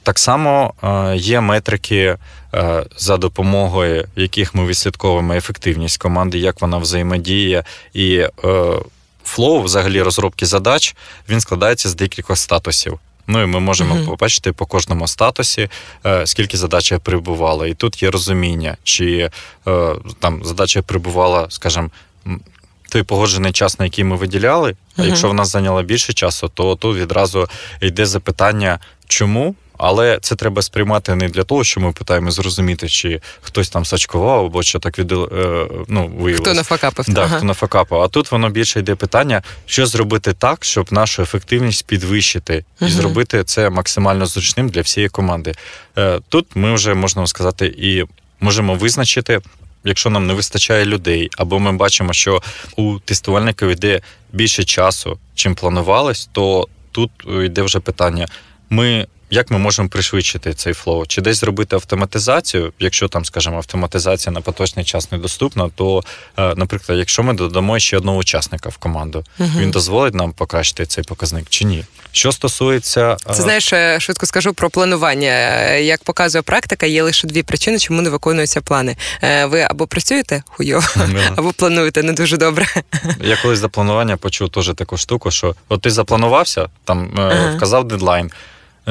Так само є метрики, е, за допомогою яких ми відслідковуємо ефективність команди, як вона взаємодіє і е, флоу, взагалі розробки задач, він складається з декількох статусів. Ну і ми можемо uh-huh. побачити по кожному статусі, е, скільки задача прибувала. І тут є розуміння, чи там задача прибувала, скажімо, той погоджений час, на який ми виділяли. А uh-huh. якщо вона зайняла більше часу, то тут відразу йде запитання, чому. Але це треба сприймати не для того, що ми питаємо зрозуміти, чи хтось там сачкував або що так від е, ну, виявилось. Хто нафакапив. Да, ага. хто нафакапив. А тут воно більше йде питання, що зробити так, щоб нашу ефективність підвищити і угу. зробити це максимально зручним для всієї команди. Е, тут ми вже можна сказати і можемо визначити. Якщо нам не вистачає людей, або ми бачимо, що у тестувальників йде більше часу, чим планувалось, то тут йде вже питання: ми. Як ми можемо пришвидшити цей флоу? Чи десь зробити автоматизацію? Якщо там, скажімо, автоматизація на поточний час недоступна, то, е, наприклад, якщо ми додамо ще одного учасника в команду, угу. він дозволить нам покращити цей показник чи ні? Що стосується е, це, знаєш, е, швидко скажу про планування. Як показує практика, є лише дві причини, чому не виконуються плани. Ви або працюєте хуйово, ну, або плануєте не дуже добре. Я колись за планування почув теж таку штуку, що от ти запланувався, там вказав дедлайн.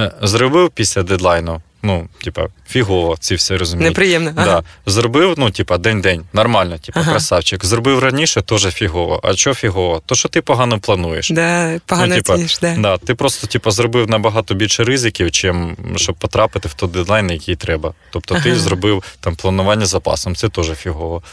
Е, зробив після дедлайну. Ну, типа, фігово, ці все розуміють. Неприємно. Да. Зробив, ну, типа, день-день, нормально, типа, ага. красавчик. Зробив раніше, теж фігово. А що фігово? То що ти погано плануєш. Да, ну, погано ну, типа, да. да. Ти просто, типа, зробив набагато більше ризиків, чим щоб потрапити в той дедлайн, який треба. Тобто ага. ти зробив там планування запасом, це теж фігово.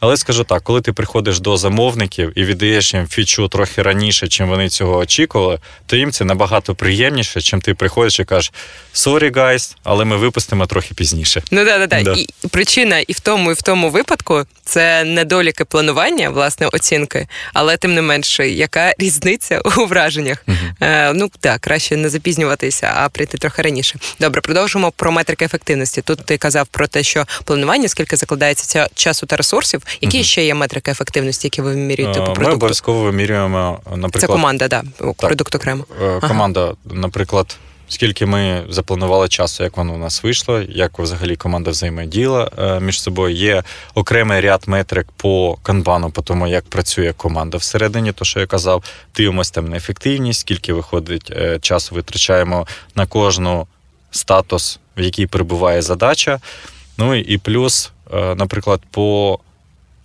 Але скажу так, коли ти приходиш до замовників і віддаєш їм фічу трохи раніше, чим вони цього очікували, то їм це набагато приємніше, чим ти приходиш і кажеш сорі, гайс, але ми випустимо трохи пізніше. Ну да, да, да. І причина і в тому, і в тому випадку це недоліки планування, власне, оцінки, але тим не менше, яка різниця у враженнях? uh Е, Ну так, краще не запізнюватися, а прийти трохи раніше. Добре, продовжимо про метрики ефективності. Тут ти казав про те, що планування, скільки закладається часу та ресурсів. Які uh ще є метрики ефективності, які ви вимірюєте е, по продукту? Ми обов'язково вимірюємо, е, наприклад. Це команда, да, так. Продукт окремо. Е, команда, ага. наприклад. Скільки ми запланували часу, як воно у нас вийшло, як взагалі команда взаємодіяла між собою. Є окремий ряд метрик по канбану, по тому як працює команда всередині, то що я казав, дивимося там на ефективність, скільки виходить часу, витрачаємо на кожну статус, в якій перебуває задача. Ну і плюс, наприклад, по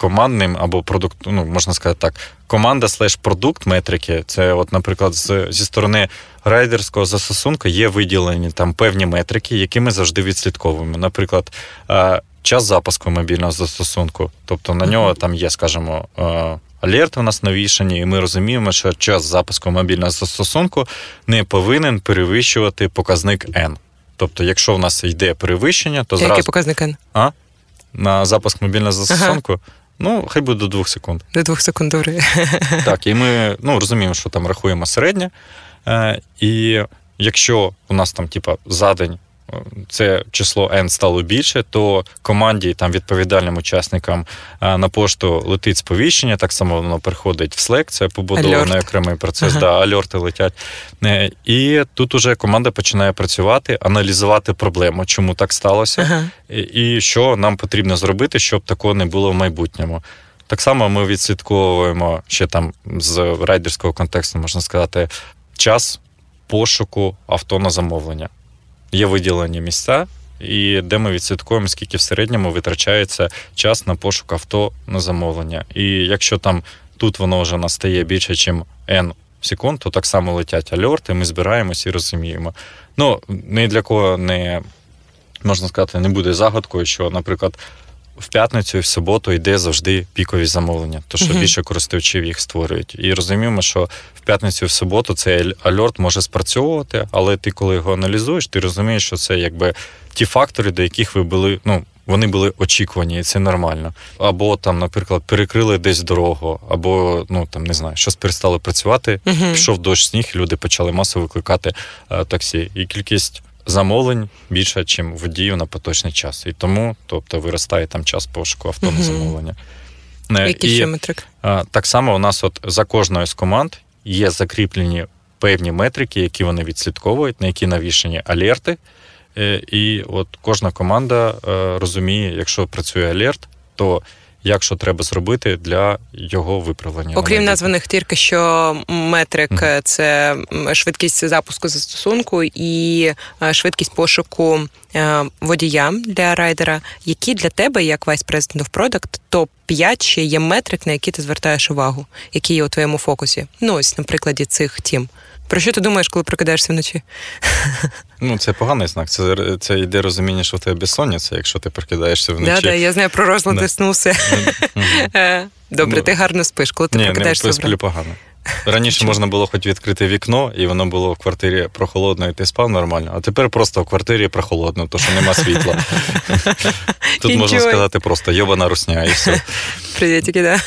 командним або продукт, ну можна сказати так, команда слеш продукт метрики. Це, от, наприклад, з, зі сторони райдерського застосунку є виділені там певні метрики, які ми завжди відслідковуємо. Наприклад, е, час запуску мобільного застосунку, тобто на нього там є, скажімо, е, Алерт у нас навішані, і ми розуміємо, що час запуску мобільного застосунку не повинен перевищувати показник N. Тобто, якщо в нас йде перевищення, то Який зразу... Який показник N? А? На запуск мобільного застосунку ага. Ну, хай буде до двох секунд. До двох секунд добре. Так, і ми ну, розуміємо, що там рахуємо середнє. Е, і якщо у нас там, типа, за день це число N стало більше, то команді там відповідальним учасникам е, на пошту летить сповіщення, так само воно приходить в Slack, це побудований окремий процес, ага. да, альорти летять. Е, і тут уже команда починає працювати, аналізувати проблему, чому так сталося, ага. і що нам потрібно зробити, щоб такого не було в майбутньому. Так само ми відслідковуємо ще там з райдерського контексту, можна сказати, час пошуку авто на замовлення є виділені місця. І де ми відслідкуємо, скільки в середньому витрачається час на пошук авто на замовлення. І якщо там тут воно вже настає більше, ніж N секунд, то так само летять альорти, ми збираємось і розуміємо. Ну, ні для кого не можна сказати, не буде загадкою, що, наприклад, в п'ятницю і в суботу йде завжди пікові замовлення, то що mm-hmm. більше користувачів їх створюють. І розуміємо, що в п'ятницю і в суботу цей альорт може спрацьовувати, але ти, коли його аналізуєш, ти розумієш, що це якби ті фактори, до яких ви були, ну. Вони були очікувані, і це нормально. Або там, наприклад, перекрили десь дорогу, або ну там не знаю, щось перестало працювати. Uh-huh. Пішов дощ сніг, люди почали масово викликати а, е, таксі. І кількість замовлень більше, ніж водію на поточний час. І тому тобто, виростає там час пошуку авто на замовлення. Е, які ще метрик? Е, так само у нас от за кожною з команд є закріплені певні метрики, які вони відслідковують, на які навішені алерти. Е, і от кожна команда розуміє, якщо працює алерт, то як що треба зробити для його виправлення. Окрім названих тільки що метрик mm-hmm. це швидкість запуску застосунку і е, швидкість пошуку е, водія для райдера. Які для тебе, як вайс президент в продакт, топ п'ять ще є метрик, на які ти звертаєш увагу, які є у твоєму фокусі. Ну ось на прикладі цих тім. Про що ти думаєш, коли прокидаєшся вночі? Ну, це поганий знак. Це це йде розуміння, що в тебе безсонниця, якщо ти прокидаєшся вночі. Так, да, да, я знаю про розлад сну все. Е, добре, ну, ти гарно спиш, коли ти прокидаєшся. Ні, не сплю погано. Раніше можна було хоч відкрити вікно, і воно було в квартирі прохолодно, і ти спав нормально, а тепер просто в квартирі прохолодно, тому що нема світла. Тут можна сказати просто йобана русня і все. Привітики, да.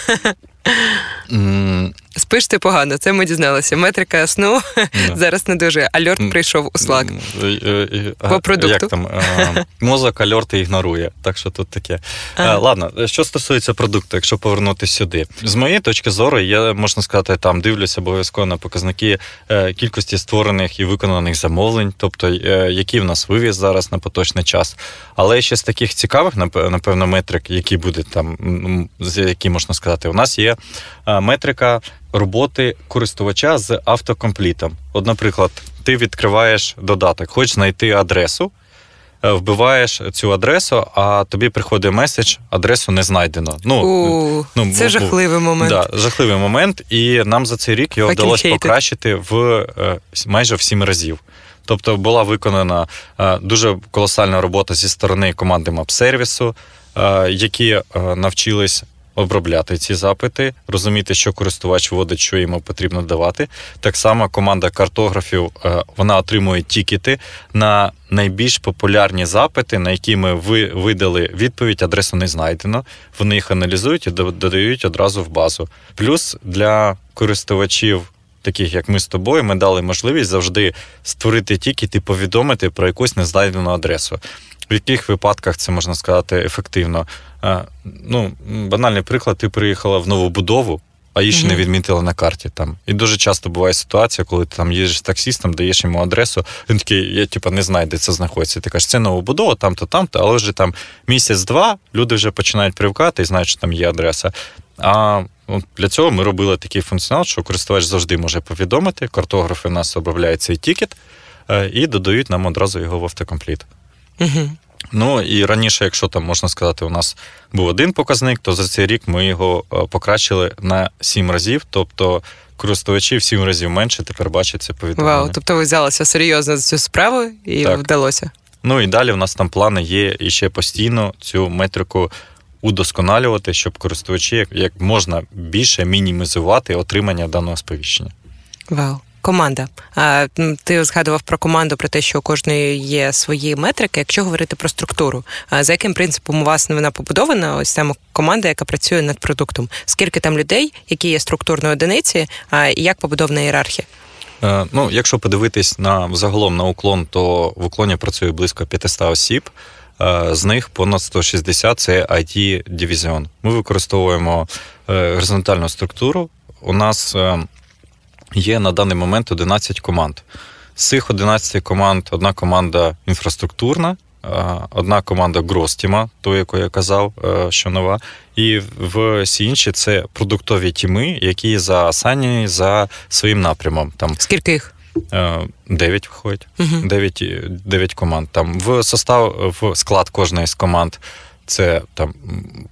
Спиште погано, це ми дізналися. Метрика сну yeah. зараз не дуже. Альорт прийшов у слаг. Е, е, е, По продукту. Як там? Мозок альорти ігнорує. Так що тут таке. А. Ладно, що стосується продукту, якщо повернутися сюди, з моєї точки зору, я можна сказати, там дивлюся обов'язково на показники кількості створених і виконаних замовлень, тобто які в нас вивіз зараз на поточний час. Але ще з таких цікавих, напевно, метрик, які буде там, які можна сказати, у нас є метрика роботи користувача з автокомплітом. От, наприклад, ти відкриваєш додаток, хочеш знайти адресу, е, вбиваєш цю адресу, а тобі приходить меседж, адресу не знайдено. Ну, У, ну Це був, жахливий момент. Да, Жахливий момент, і нам за цей рік його Факін вдалося хейти. покращити в е, майже в сім разів. Тобто була виконана е, дуже колосальна робота зі сторони команди МАПСервісу, які навчились обробляти ці запити, розуміти, що користувач вводить, що йому потрібно давати. Так само команда картографів е, вона отримує тікети на найбільш популярні запити, на які ми видали відповідь, адресу не знайдено. Вони їх аналізують і додають одразу в базу. Плюс для користувачів. Таких, як ми з тобою, ми дали можливість завжди створити тікет і повідомити про якусь незнайдену адресу. В яких випадках це можна сказати ефективно? ну, банальний приклад, ти приїхала в нову будову, а її ще не відмітили на карті. там. І дуже часто буває ситуація, коли ти там їдеш з таксістом, даєш йому адресу, він такий, я типу, не знаю, де це знаходиться. ти кажеш, це нова будова, там-то, там-то, але вже там місяць-два люди вже починають привкати і знають, що там є адреса. А ну, для цього ми робили такий функціонал, що користувач завжди може повідомити. Картографи у нас обробляють цей тікет е, і додають нам одразу його в автокомпліт. Угу. Ну і раніше, якщо там можна сказати, у нас був один показник, то за цей рік ми його е, покращили на сім разів. Тобто користувачів сім разів менше тепер бачиться повідомлення. Вау, тобто ви взялися серйозно за цю справу і так. вдалося. Ну і далі в нас там плани є і ще постійно цю метрику удосконалювати, щоб користувачі як можна більше мінімізувати отримання даного сповіщення. Вау. Команда. Ти згадував про команду, про те, що у кожної є свої метрики. Якщо говорити про структуру, за яким принципом у вас вона побудована? Ось там команда, яка працює над продуктом. Скільки там людей, які є структурною одиниці, і як побудована ієрархія? Е, ну, якщо подивитись на загалом на уклон, то в уклоні працює близько 500 осіб. Е, з них понад 160 – це it дивізіон Ми використовуємо е, горизонтальну структуру. У нас ем, є на даний момент 11 команд. З цих 11 команд одна команда інфраструктурна, е, одна команда Гростіма, ту, яку я казав, е, що нова, і всі інші це продуктові тіми, які за сані за своїм напрямом. Там скільки їх? Е, дев'ять входять. дев'ять команд. Там в состав в склад кожної з команд це там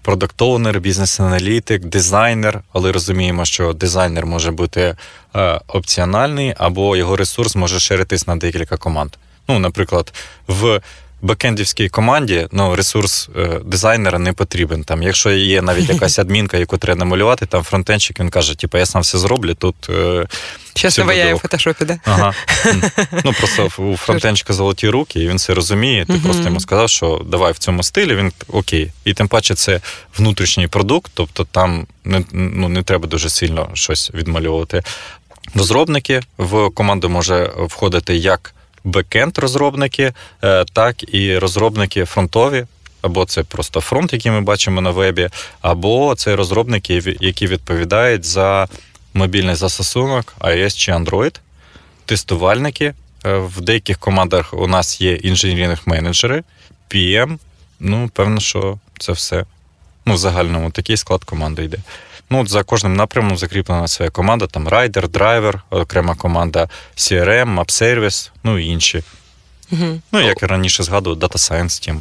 продакт бізнес-аналітик, дизайнер, але розуміємо, що дизайнер може бути е, опціональний, або його ресурс може ширитись на декілька команд. Ну, наприклад, в бекендівській команді ну, ресурс е, дизайнера не потрібен. Там, Якщо є навіть якась адмінка, яку треба намалювати, там фронтенчик він каже, типу, я сам все зроблю, тут. Чесно, бо я і в фотошопі, да? Ага. Ну, просто у фронтенчика золоті руки, і він все розуміє. Ти просто йому сказав, що давай в цьому стилі, він окей. І тим паче це внутрішній продукт, тобто там не, ну, не треба дуже сильно щось відмальовувати. Розробники в команду може входити як бекенд-розробники, е, так і розробники фронтові. Або це просто фронт, який ми бачимо на вебі, або це розробники, які відповідають за мобільний застосунок iOS чи Android, тестувальники. Е, в деяких командах у нас є інженерних менеджери, PM, ну, певно, що це все. Ну, в загальному такий склад команди йде. Ну, за кожним напрямом закріплена своя команда, там райдер, драйвер, окрема команда CRM, Апсервіс, ну і інші. Угу. Ну, як і раніше згадував, Data Science Team.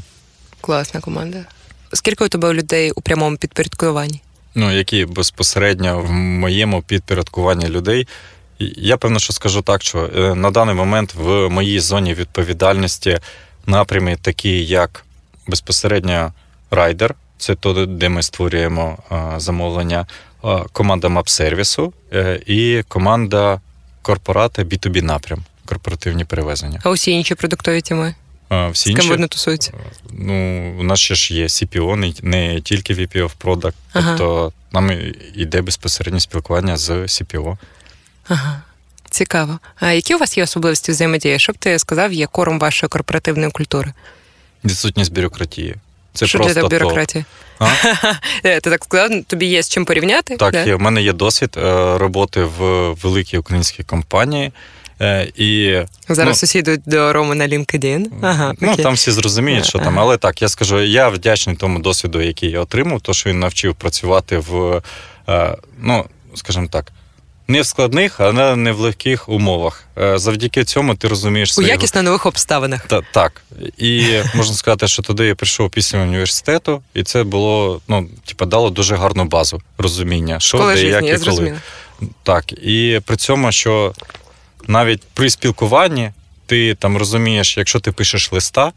Класна команда. Скільки у тебе людей у прямому підпорядкуванні? Ну, які безпосередньо в моєму підпорядкуванні людей. Я певно, що скажу так, що е, на даний момент в моїй зоні відповідальності напрямі такі, як безпосередньо райдер, це то, де ми створюємо замовлення. Команда мап-сервісу і команда корпората B2B напрям, корпоративні перевезення. А усі інші продуктові тіми? А, всі З ким вони тусуються? Ну, у нас ще ж є CPO, не тільки VP of Product, ага. тобто нам йде безпосереднє спілкування з CPO. Ага. Цікаво. А які у вас є особливості взаємодії? Що б ти сказав, є кором вашої корпоративної культури? Відсутність бюрократії. Це Що просто для бюрократія? Е, Ти так сказав, тобі є з чим порівняти? Так, да? є. в мене є досвід е, роботи в великій українській компанії. Е, і, Зараз ну, усі йдуть до Рому на LinkedIn. Ага, Ну, Там всі зрозуміють, що там. Але так, я скажу, я вдячний тому досвіду, який я отримав, то що він навчив працювати в, ну, скажімо так, не в складних, а не в легких умовах. Е, завдяки цьому ти розумієш свої... у якісно нових обставинах. Та, так і можна сказати, що туди я прийшов після університету, і це було ну типа дало дуже гарну базу розуміння, що Школа де житні, як і я коли. Зрозуміла. Так, і при цьому, що навіть при спілкуванні ти там розумієш, якщо ти пишеш листа,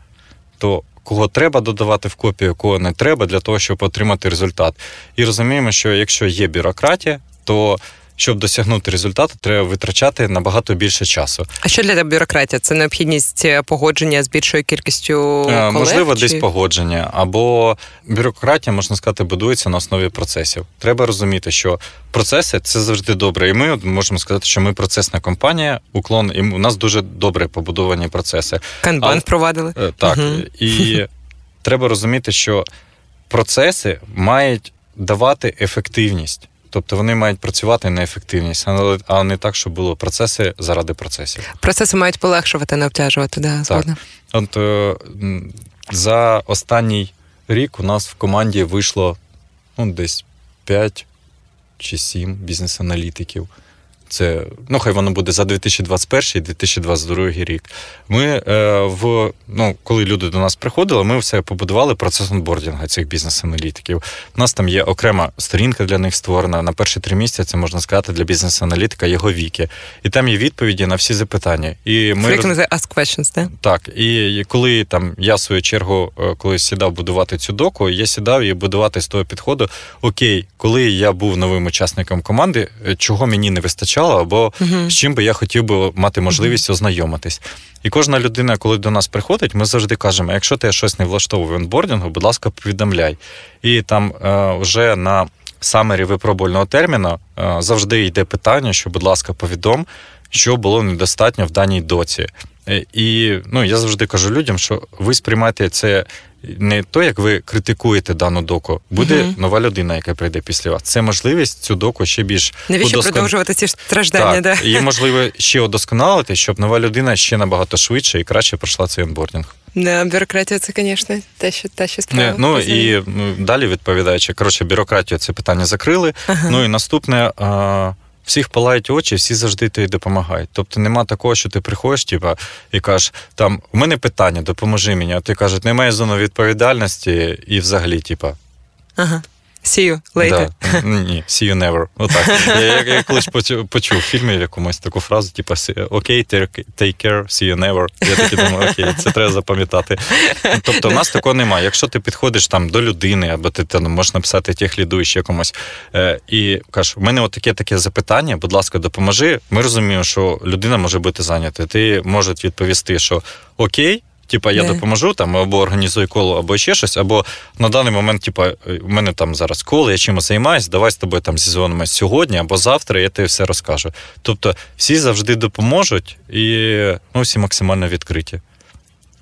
то кого треба додавати в копію, кого не треба для того, щоб отримати результат. І розуміємо, що якщо є бюрократія, то щоб досягнути результату, треба витрачати набагато більше часу. А що для тебе бюрократія? Це необхідність е, погодження з більшою кількістю е, колег? можливо, чи? десь погодження або бюрократія, можна сказати, будується на основі процесів. Треба розуміти, що процеси це завжди добре. І ми можемо сказати, що ми процесна компанія, уклон і у нас дуже добре побудовані процеси. Канбан впровадили е, так угу. і треба розуміти, що процеси мають давати ефективність. Тобто вони мають працювати на ефективність, а не так, щоб було процеси заради процесів. Процеси мають полегшувати, не обтяжувати, да, так. згодна. От е, за останній рік у нас в команді вийшло ну, десь 5 чи 7 бізнес-аналітиків це ну хай воно буде за 2021 і 2022 рік. Ми е, в ну, коли люди до нас приходили, ми все побудували процес онбордінгу цих бізнес-аналітиків. У нас там є окрема сторінка для них створена на перші три місяці, можна сказати, для бізнес-аналітика його віки. І там є відповіді на всі запитання. І ми роз... ask questions, не? так. І коли там я в свою чергу е, коли сідав будувати цю доку, я сідав і будувати з того підходу. Окей, коли я був новим учасником команди, е, чого мені не вистачало потенціал, або uh з чим би я хотів би мати можливість ознайомитись. І кожна людина, коли до нас приходить, ми завжди кажемо: якщо ти щось не влаштовує в онбордінгу, будь ласка, повідомляй. І там е, вже на самері випробувального терміну е, завжди йде питання, що, будь ласка, повідом, що було недостатньо в даній доці. Е, і ну я завжди кажу людям, що ви сприймаєте це не то, як ви критикуєте дану доку, буде угу. нова людина, яка прийде після вас. Це можливість цю доку ще більш навіщо удоскон... продовжувати ці страждання, так, да? її можливо ще удосконалити, щоб нова людина ще набагато швидше і краще пройшла цей онбордінг. Да, бюрократія це, звісно, те, що та ще справа. Ну і далі відповідаючи, коротше, бюрократію це питання закрили. Ага. Ну і наступне. А всіх палають очі, всі завжди тобі допомагають. Тобто нема такого, що ти приходиш, типа, і кажеш, там у мене питання, допоможи мені. А ти кажеш, немає зону відповідальності і взагалі, типа. Ага. See you later. Да. Ну, ні, see you never. Отак. Я, я, я колись почув, почув в фільмі якомусь таку фразу, типу, окей, okay, take care, see you never. Я таки думаю, окей, це треба запам'ятати. Тобто, в нас такого немає. Якщо ти підходиш там до людини, або ти там ну, можеш написати тих лідуєш якомусь, е, і кажеш, у мене отаке таке запитання, будь ласка, допоможи. Ми розуміємо, що людина може бути зайнята. Ти можеш відповісти, що окей. Типа, я yeah. допоможу там, або організую коло, або ще щось, або на даний момент, типа, у е, мене там зараз коло, я чимось займаюсь, давай з тобою там зізвонимось сьогодні або завтра, я тобі все розкажу. Тобто всі завжди допоможуть і ну, всі максимально відкриті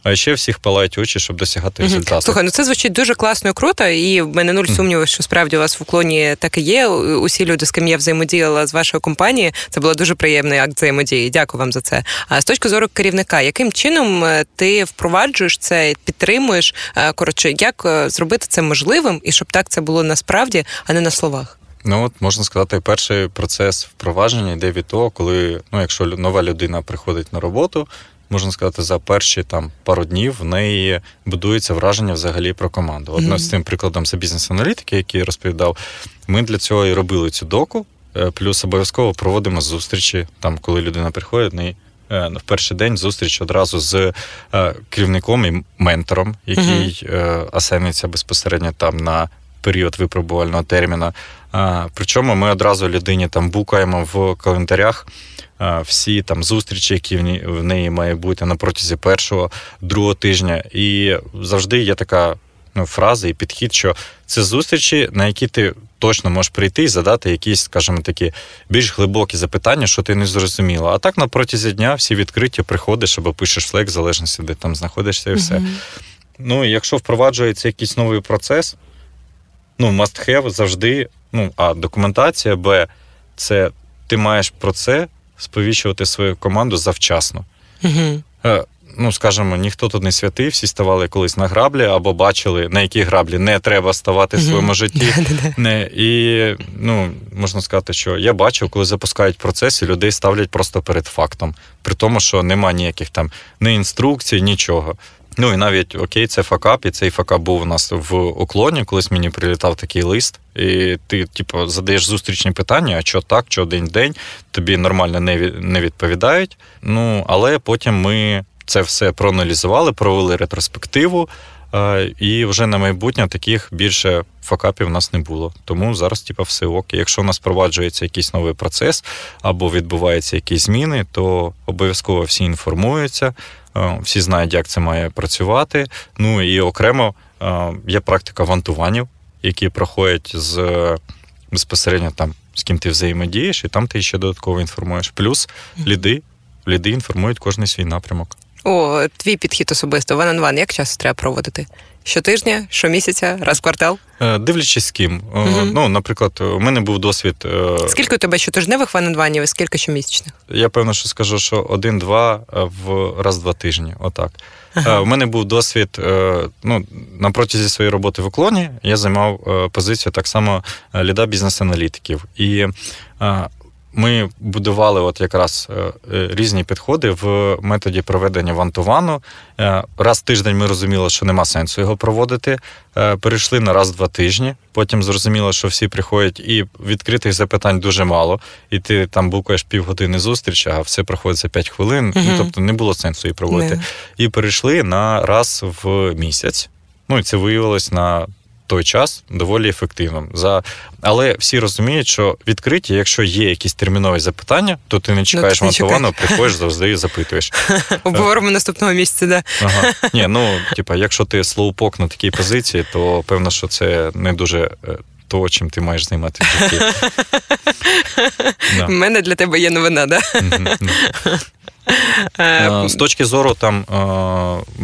а ще всіх палають очі, щоб досягати результату. Угу. Слухай, ну це звучить дуже класно і круто, і в мене нуль сумніву, що справді у вас в уклоні так і є. Усі люди, з ким я взаємодіяла з вашої компанії, це було дуже приємний акт взаємодії. Дякую вам за це. А з точки зору керівника, яким чином е, ти впроваджуєш це, підтримуєш? Е, коротше, як е, зробити це можливим і щоб так це було насправді, а не на словах? Ну от можна сказати, перший процес впровадження йде від того, коли ну, якщо нова людина приходить на роботу, можна сказати, за перші там пару днів в неї будується враження взагалі про команду. Одно mm-hmm. з цим прикладом це бізнес-аналітики, який розповідав. Ми для цього і робили цю доку, е, плюс обов'язково проводимо зустрічі там, коли людина приходить. неї е, в перший день зустріч одразу з е, керівником і ментором, який mm-hmm. асениться безпосередньо там на період випробувального терміну. Причому ми одразу людині там букаємо в коментарях Е, всі там зустрічі, які в неї має бути на протязі першого, другого тижня. І завжди є така ну, фраза і підхід, що це зустрічі, на які ти точно можеш прийти і задати якісь, скажімо, такі більш глибокі запитання, що ти не зрозуміла. А так на протязі дня всі відкриті приходиш або пишеш флек, в залежності, де там знаходишся, і все. Mm-hmm. Ну, якщо впроваджується якийсь новий процес, ну, must have завжди. Ну, а документація, Б, це ти маєш про це сповіщувати свою команду завчасно. Е, ну, скажімо, ніхто тут не святий, всі ставали колись на граблі або бачили, на які граблі не треба ставати в своєму житті. Не, І ну, можна сказати, що я бачив, коли запускають процес, і людей ставлять просто перед фактом, при тому, що нема ніяких там ні інструкцій, нічого. Ну і навіть окей, це факап, і цей факап був у нас в уклоні. Колись мені прилітав такий лист, і ти, типу, задаєш зустрічні питання, а що так, що день день, тобі нормально не не відповідають. Ну але потім ми це все проаналізували, провели ретроспективу. Е, і вже на майбутнє таких більше факапів у нас не було. Тому зараз, типу, все ок. Якщо у нас впроваджується якийсь новий процес або відбуваються якісь зміни, то обов'язково всі інформуються. Е, всі знають, як це має працювати. Ну і окремо е, є практика вантуванів, які проходять з безпосередньо там, з ким ти взаємодієш, і там ти ще додатково інформуєш. Плюс ліди, ліди інформують кожний свій напрямок. О, твій підхід особисто. Ван-ан-ван, як часто треба проводити? щотижня, щомісяця, раз в квартал? Е, дивлячись з ким. Угу. Ну, наприклад, у мене був досвід. Е, скільки у тебе щотижневих ванедванів і скільки щомісячних? Я певно, що скажу, що один-два в раз два тижні. Отак. Ага. У мене був досвід. Ну, на протязі своєї роботи в уклоні я займав позицію так само ліда бізнес-аналітиків. І ми будували от якраз е, е, різні підходи в методі проведення вантувану. Е, раз в тиждень ми розуміли, що нема сенсу його проводити. Перейшли на раз в два тижні. Потім зрозуміло, що всі приходять, і відкритих запитань дуже мало. І ти там букаєш півгодини зустріч, а все проходиться за 5 хвилин. Угу. Ну, тобто не було сенсу її проводити. Не. І перейшли на раз в місяць. Ну і це виявилось на той час доволі ефективним. За... Але всі розуміють, що відкриті, якщо є якісь термінові запитання, то ти не ну, чекаєш ну, мотивано, приходиш завжди і запитуєш. Обговоримо наступного місяця, да. Ага. Ні, ну типа, якщо ти слоупок на такій позиції, то певно, що це не дуже е, того, чим ти маєш займатися. У мене для тебе є новина, так? Е, е, з точки зору там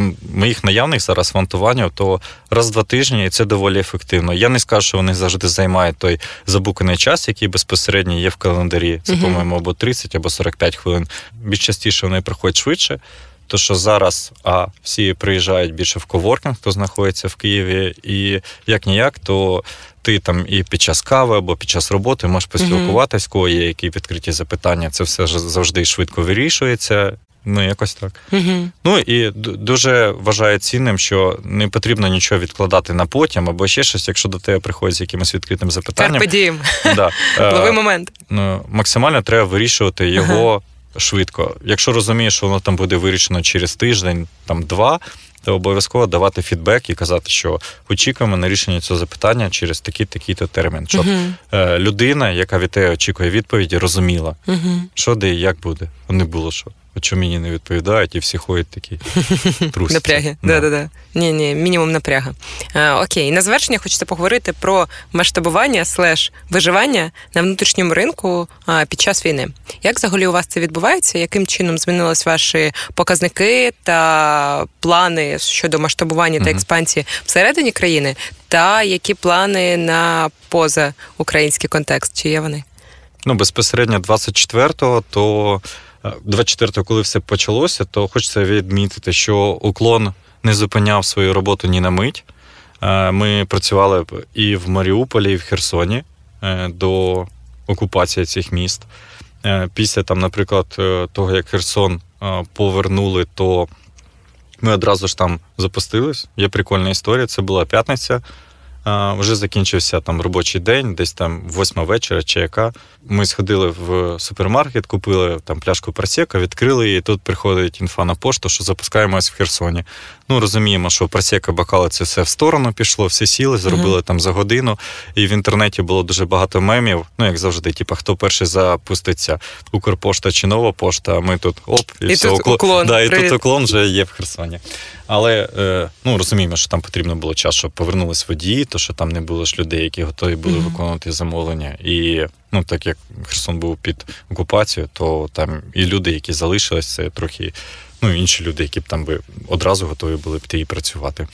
е, моїх наявних зараз вантування, то раз в два тижні і це доволі ефективно. Я не скажу, що вони завжди займають той забуканий час, який безпосередньо є в календарі. Це, по-моєму, або 30, або 45 хвилин. Більш частіше вони проходять швидше. То, що зараз а всі приїжджають більше в коворкінг, хто знаходиться в Києві, і як ніяк, то ти там і під час кави або під час роботи можеш поспілкуватись, кого є які відкриті запитання. Це все завжди швидко вирішується. Ну, якось так. Mm-hmm. Ну і дуже вважаю цінним, що не потрібно нічого відкладати на потім або ще щось, якщо до тебе приходять з якимось відкритим запитанням. Да. Лови момент. Е, ну, Максимально треба вирішувати його. Швидко, якщо розумієш, що воно там буде вирішено через тиждень, там два, то обов'язково давати фідбек і казати, що очікуємо на рішення цього запитання через такий-такий-то термін, щоб uh-huh. людина, яка від тебе очікує відповіді, розуміла, uh-huh. що де і як буде, а не було що що мені не відповідають, і всі ходять такі трусі. Напряги. Да-да-да. Ні, ні, мінімум напряга. Е, окей, на завершення хочеться поговорити про масштабування слеш виживання на внутрішньому ринку е, під час війни. Як взагалі у вас це відбувається? Яким чином змінились ваші показники та плани щодо масштабування та експансії всередині країни? Та які плани на позаукраїнський контекст? Чи є вони? Ну, безпосередньо 24-го, то 24-го, коли все почалося, то хочеться відмітити, що уклон не зупиняв свою роботу ні на мить. Е, ми працювали і в Маріуполі, і в Херсоні е, до окупації цих міст. Е, після там, наприклад, того як Херсон повернули, то ми одразу ж там запустились. Є прикольна історія. Це була п'ятниця. Вже закінчився там робочий день, десь там восьма вечора чи яка. Ми сходили в супермаркет, купили там пляшку просека, відкрили її. і Тут приходить інфа на пошту, що запускаємось в Херсоні. Ну розуміємо, що просека бакала це все в сторону пішло, все сіли, зробили mm-hmm. там за годину. І в інтернеті було дуже багато мемів. Ну як завжди, типу, хто перший запуститься Укрпошта чи нова пошта. а Ми тут оп, і, і все тут уклон. Да, і тут уклон вже є в Херсоні. Але е, ну розуміємо, що там потрібно було час, щоб повернулись водії, то що там не було ж людей, які готові були mm-hmm. виконувати замовлення. І ну так як Херсон був під окупацією, то там і люди, які залишились, це трохи ну інші люди, які б там би одразу готові були б ті і працювати.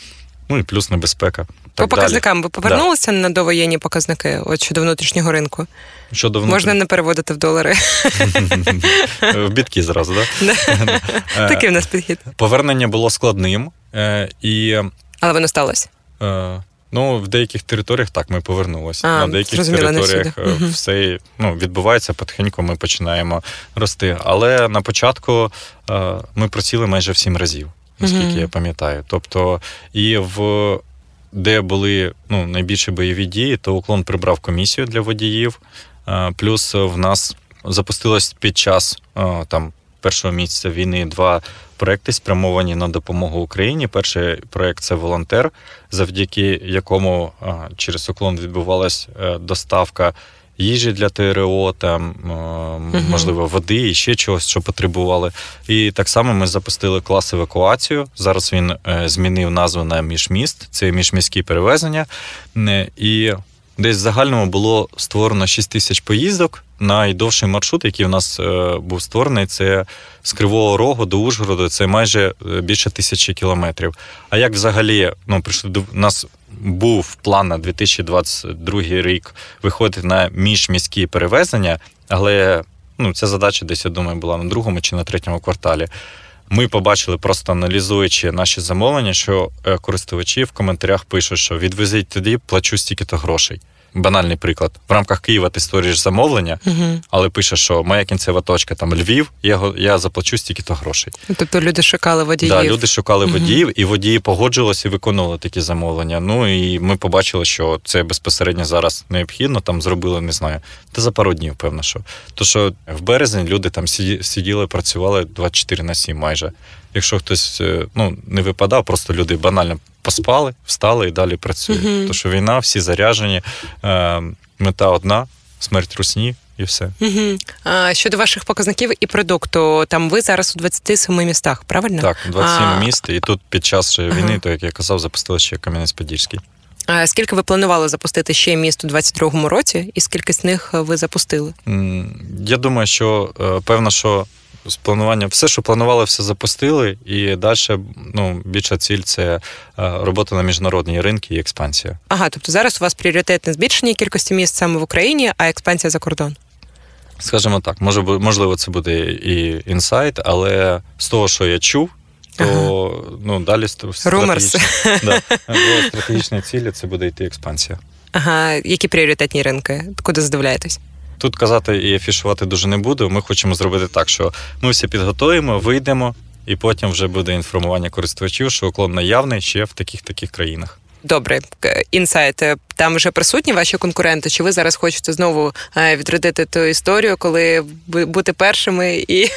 Ну і плюс небезпека. Так По показникам далі. ви повернулися да. на довоєнні показники от щодо внутрішнього ринку? Щодо внутрішнього... Можна не переводити в долари. В бітки зразу, так? Е, Такий в нас підхід. Повернення було складним е, Але воно сталося? Е, Ну, в деяких територіях так ми повернулися. На деяких територіях не все ну, відбувається потихеньку. Ми починаємо рости. Але на початку е, ми просіли майже в сім разів, наскільки mm-hmm. я пам'ятаю. Тобто, і в де були ну, найбільші бойові дії, то уклон прибрав комісію для водіїв. Е, плюс в нас запустилось під час е, там першого місяця війни два проекти спрямовані на допомогу Україні. Перший проект це волонтер, завдяки якому через уклон відбувалась е, доставка. Їжі для ТРО, там можливо води і ще чогось, що потребували. І так само ми запустили клас евакуацію. Зараз він е, змінив назву на міжміст. Це міжміські перевезення. Е, і Десь в загальному було створено 6 тисяч поїздок. Найдовший маршрут, який у нас е, був створений, це з Кривого Рогу до Ужгороду. Це майже е, більше тисячі кілометрів. А як взагалі ну прийшли до нас був план на 2022 рік виходити на міжміські перевезення, але ну ця задача десь я думаю була на другому чи на третьому кварталі. Ми побачили, просто аналізуючи наші замовлення, що е, користувачі в коментарях пишуть, що відвезіть туди, плачу стільки-то грошей банальний приклад. В рамках Києва ти створюєш замовлення, угу. але пише, що моя кінцева точка там Львів, я я заплачу стільки-то грошей. Тобто люди шукали водіїв. Да, люди шукали угу. водіїв, і водії погоджувалися і виконували такі замовлення. Ну і ми побачили, що це безпосередньо зараз необхідно. Там зробили, не знаю, та за пару днів, певно, що. То що в березень люди там сиділи, працювали 24 на 7 майже якщо хтось е, ну, не випадав, просто люди банально поспали, встали і далі працюють. Угу. Тому що війна, всі заряжені, е, мета одна смерть русні. І все Угу. А, щодо ваших показників і продукту, там ви зараз у 27 містах, правильно? Так, 27 а... міст, і тут під час війни, ага. то як я казав, запустили ще Кам'янець-Подільський. А Скільки ви планували запустити ще міст у 22-му році, і скільки з них ви запустили? Я думаю, що е, певно, що з планування, все, що планували, все запустили, і далі ну, більша ціль це е, робота на міжнародній ринки і експансія. Ага, тобто зараз у вас пріоритетне збільшення кількості місць саме в Україні, а експансія за кордон. Скажімо так, може можливо, це буде і інсайт, але з того, що я чув, то ага. ну далі стратегічні, да, стратегічні цілі це буде йти експансія. Ага, які пріоритетні ринки? Куди задивляєтесь? Тут казати і афішувати дуже не буду. Ми хочемо зробити так, що ми все підготуємо, вийдемо, і потім вже буде інформування користувачів, що уклон наявний ще в таких таких країнах. Добре, інсайт е, там вже присутні ваші конкуренти. Чи ви зараз хочете знову е, відродити ту історію, коли бути першими і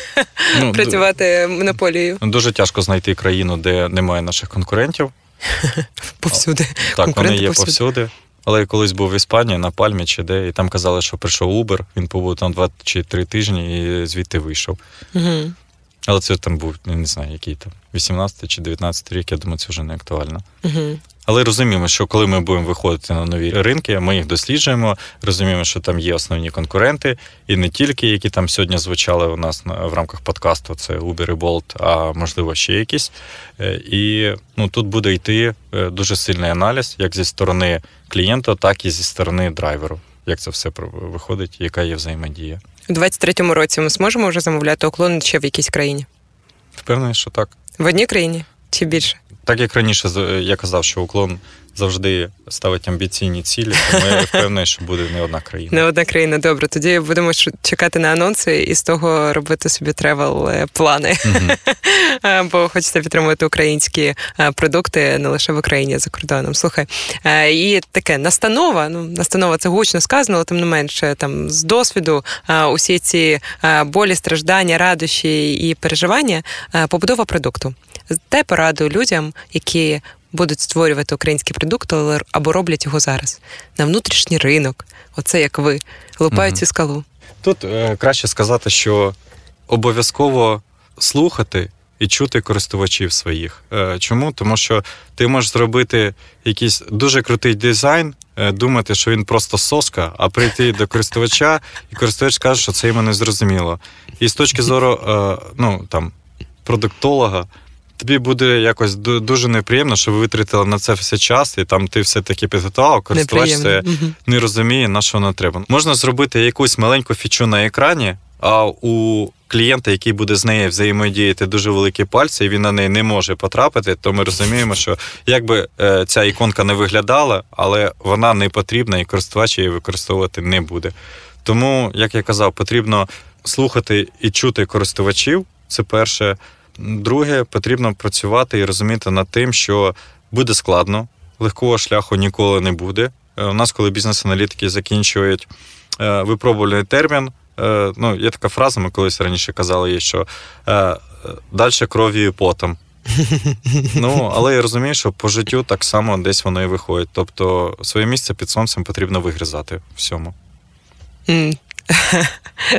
ну, працювати монополією? Ну, дуже тяжко знайти країну, де немає наших конкурентів повсюди. Так, конкуренти вони є повсюди. повсюди. Але я колись був в Іспанії на пальмі чи де, і там казали, що прийшов Uber, він побув там два чи три тижні і звідти вийшов. Але це там був, я не знаю, який там, 18 чи 19 рік, я думаю, це вже не актуально але розуміємо, що коли ми будемо виходити на нові ринки, ми їх досліджуємо, розуміємо, що там є основні конкуренти, і не тільки які там сьогодні звучали у нас в рамках подкасту, це Uber і Bolt, а можливо ще якісь. Е, і ну тут буде йти е, дуже сильний аналіз, як зі сторони клієнта, так і зі сторони драйверу. Як це все виходить, яка є взаємодія? У 23-му році ми зможемо вже замовляти уклон ще в якійсь країні? Впевнений, що так. В одній країні чи більше? Так як раніше я казав, що уклон завжди ставить амбіційні цілі, тому я впевнений, що буде не одна країна. Не одна країна, добре. Тоді будемо чекати на анонси і з того робити собі тревел плани. Угу. Бо хочеться підтримувати українські е, продукти не лише в Україні, а за кордоном. Слухай, е, і таке настанова. Ну настанова це гучно сказано, але тим не менше там з досвіду усі ці болі, страждання, радощі і переживання, побудова продукту. Дай пораду людям які будуть створювати український продукт, або роблять його зараз на внутрішній ринок. Оце як ви лупають mm цю скалу. Тут е, краще сказати, що обов'язково слухати. І чути користувачів своїх. Е, чому? Тому що ти можеш зробити якийсь дуже крутий дизайн, е, думати, що він просто соска, а прийти до користувача, і користувач каже, що це йому не зрозуміло. І з точки зору е, ну, там, продуктолога, тобі буде якось дуже неприємно, що ви витратили на це все час, і там ти все таки підготував, користувач це не розуміє, на що воно треба. Можна зробити якусь маленьку фічу на екрані, а у клієнта, який буде з нею взаємодіяти дуже великі пальці, і він на неї не може потрапити, то ми розуміємо, що якби е, ця іконка не виглядала, але вона не потрібна, і користувач її використовувати не буде. Тому, як я казав, потрібно слухати і чути користувачів. Це перше. Друге, потрібно працювати і розуміти над тим, що буде складно, легкого шляху ніколи не буде. Е, у нас, коли бізнес-аналітики закінчують е, випробувальний термін, е, ну є така фраза, ми колись раніше казали, її, що далі кров'ю і потом. Ну, але я розумію, що по життю так само десь воно і виходить. Тобто, своє місце під сонцем потрібно вигризати всьому.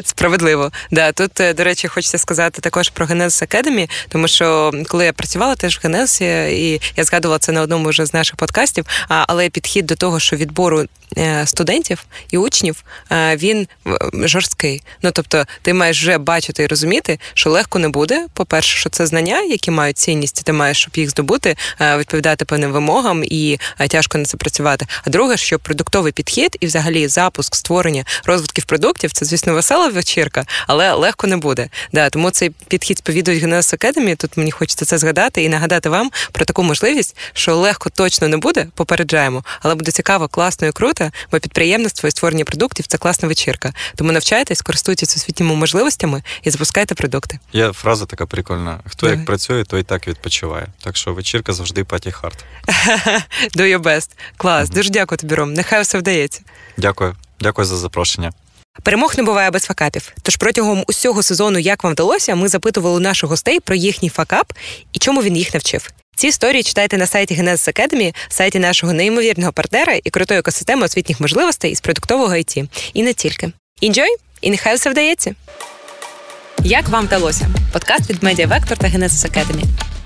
Справедливо, да тут е, до речі, хочеться сказати також про Genesis Academy, тому що коли я працювала теж в Генесі, і я згадувала це на одному вже з наших подкастів. але підхід до того, що відбору Е, студентів і учнів е, він е, жорсткий. Ну тобто, ти маєш вже бачити і розуміти, що легко не буде. По-перше, що це знання, які мають цінність, ти маєш щоб їх здобути, відповідати певним вимогам і тяжко на це працювати. А друге, що продуктовий підхід і, взагалі, запуск створення розвитків продуктів це, звісно, весела вечірка, але легко не буде. Да, тому цей підхід сповідують Генез Академії. Тут мені хочеться це згадати і нагадати вам про таку можливість, що легко точно не буде. Попереджаємо, але буде цікаво, класно і круто продукти, бо підприємництво і створення продуктів це класна вечірка. Тому навчайтесь, користуйтесь освітніми можливостями і запускайте продукти. Є фраза така прикольна: хто Давай. як працює, той так відпочиває. Так що вечірка завжди паті хард. Do your best. клас. Mm-hmm. Дуже дякую тобі, Ром. Нехай все вдається. Дякую, дякую за запрошення. Перемог не буває без факапів. Тож протягом усього сезону, як вам вдалося, ми запитували наших гостей про їхній факап і чому він їх навчив. Ці історії читайте на сайті Genesis Academy, сайті нашого неймовірного партнера і крутої екосистеми освітніх можливостей із продуктового IT. І не тільки. Enjoy! і нехай все вдається. Як вам вдалося? Подкаст від медіа Вектор та Genesis Academy.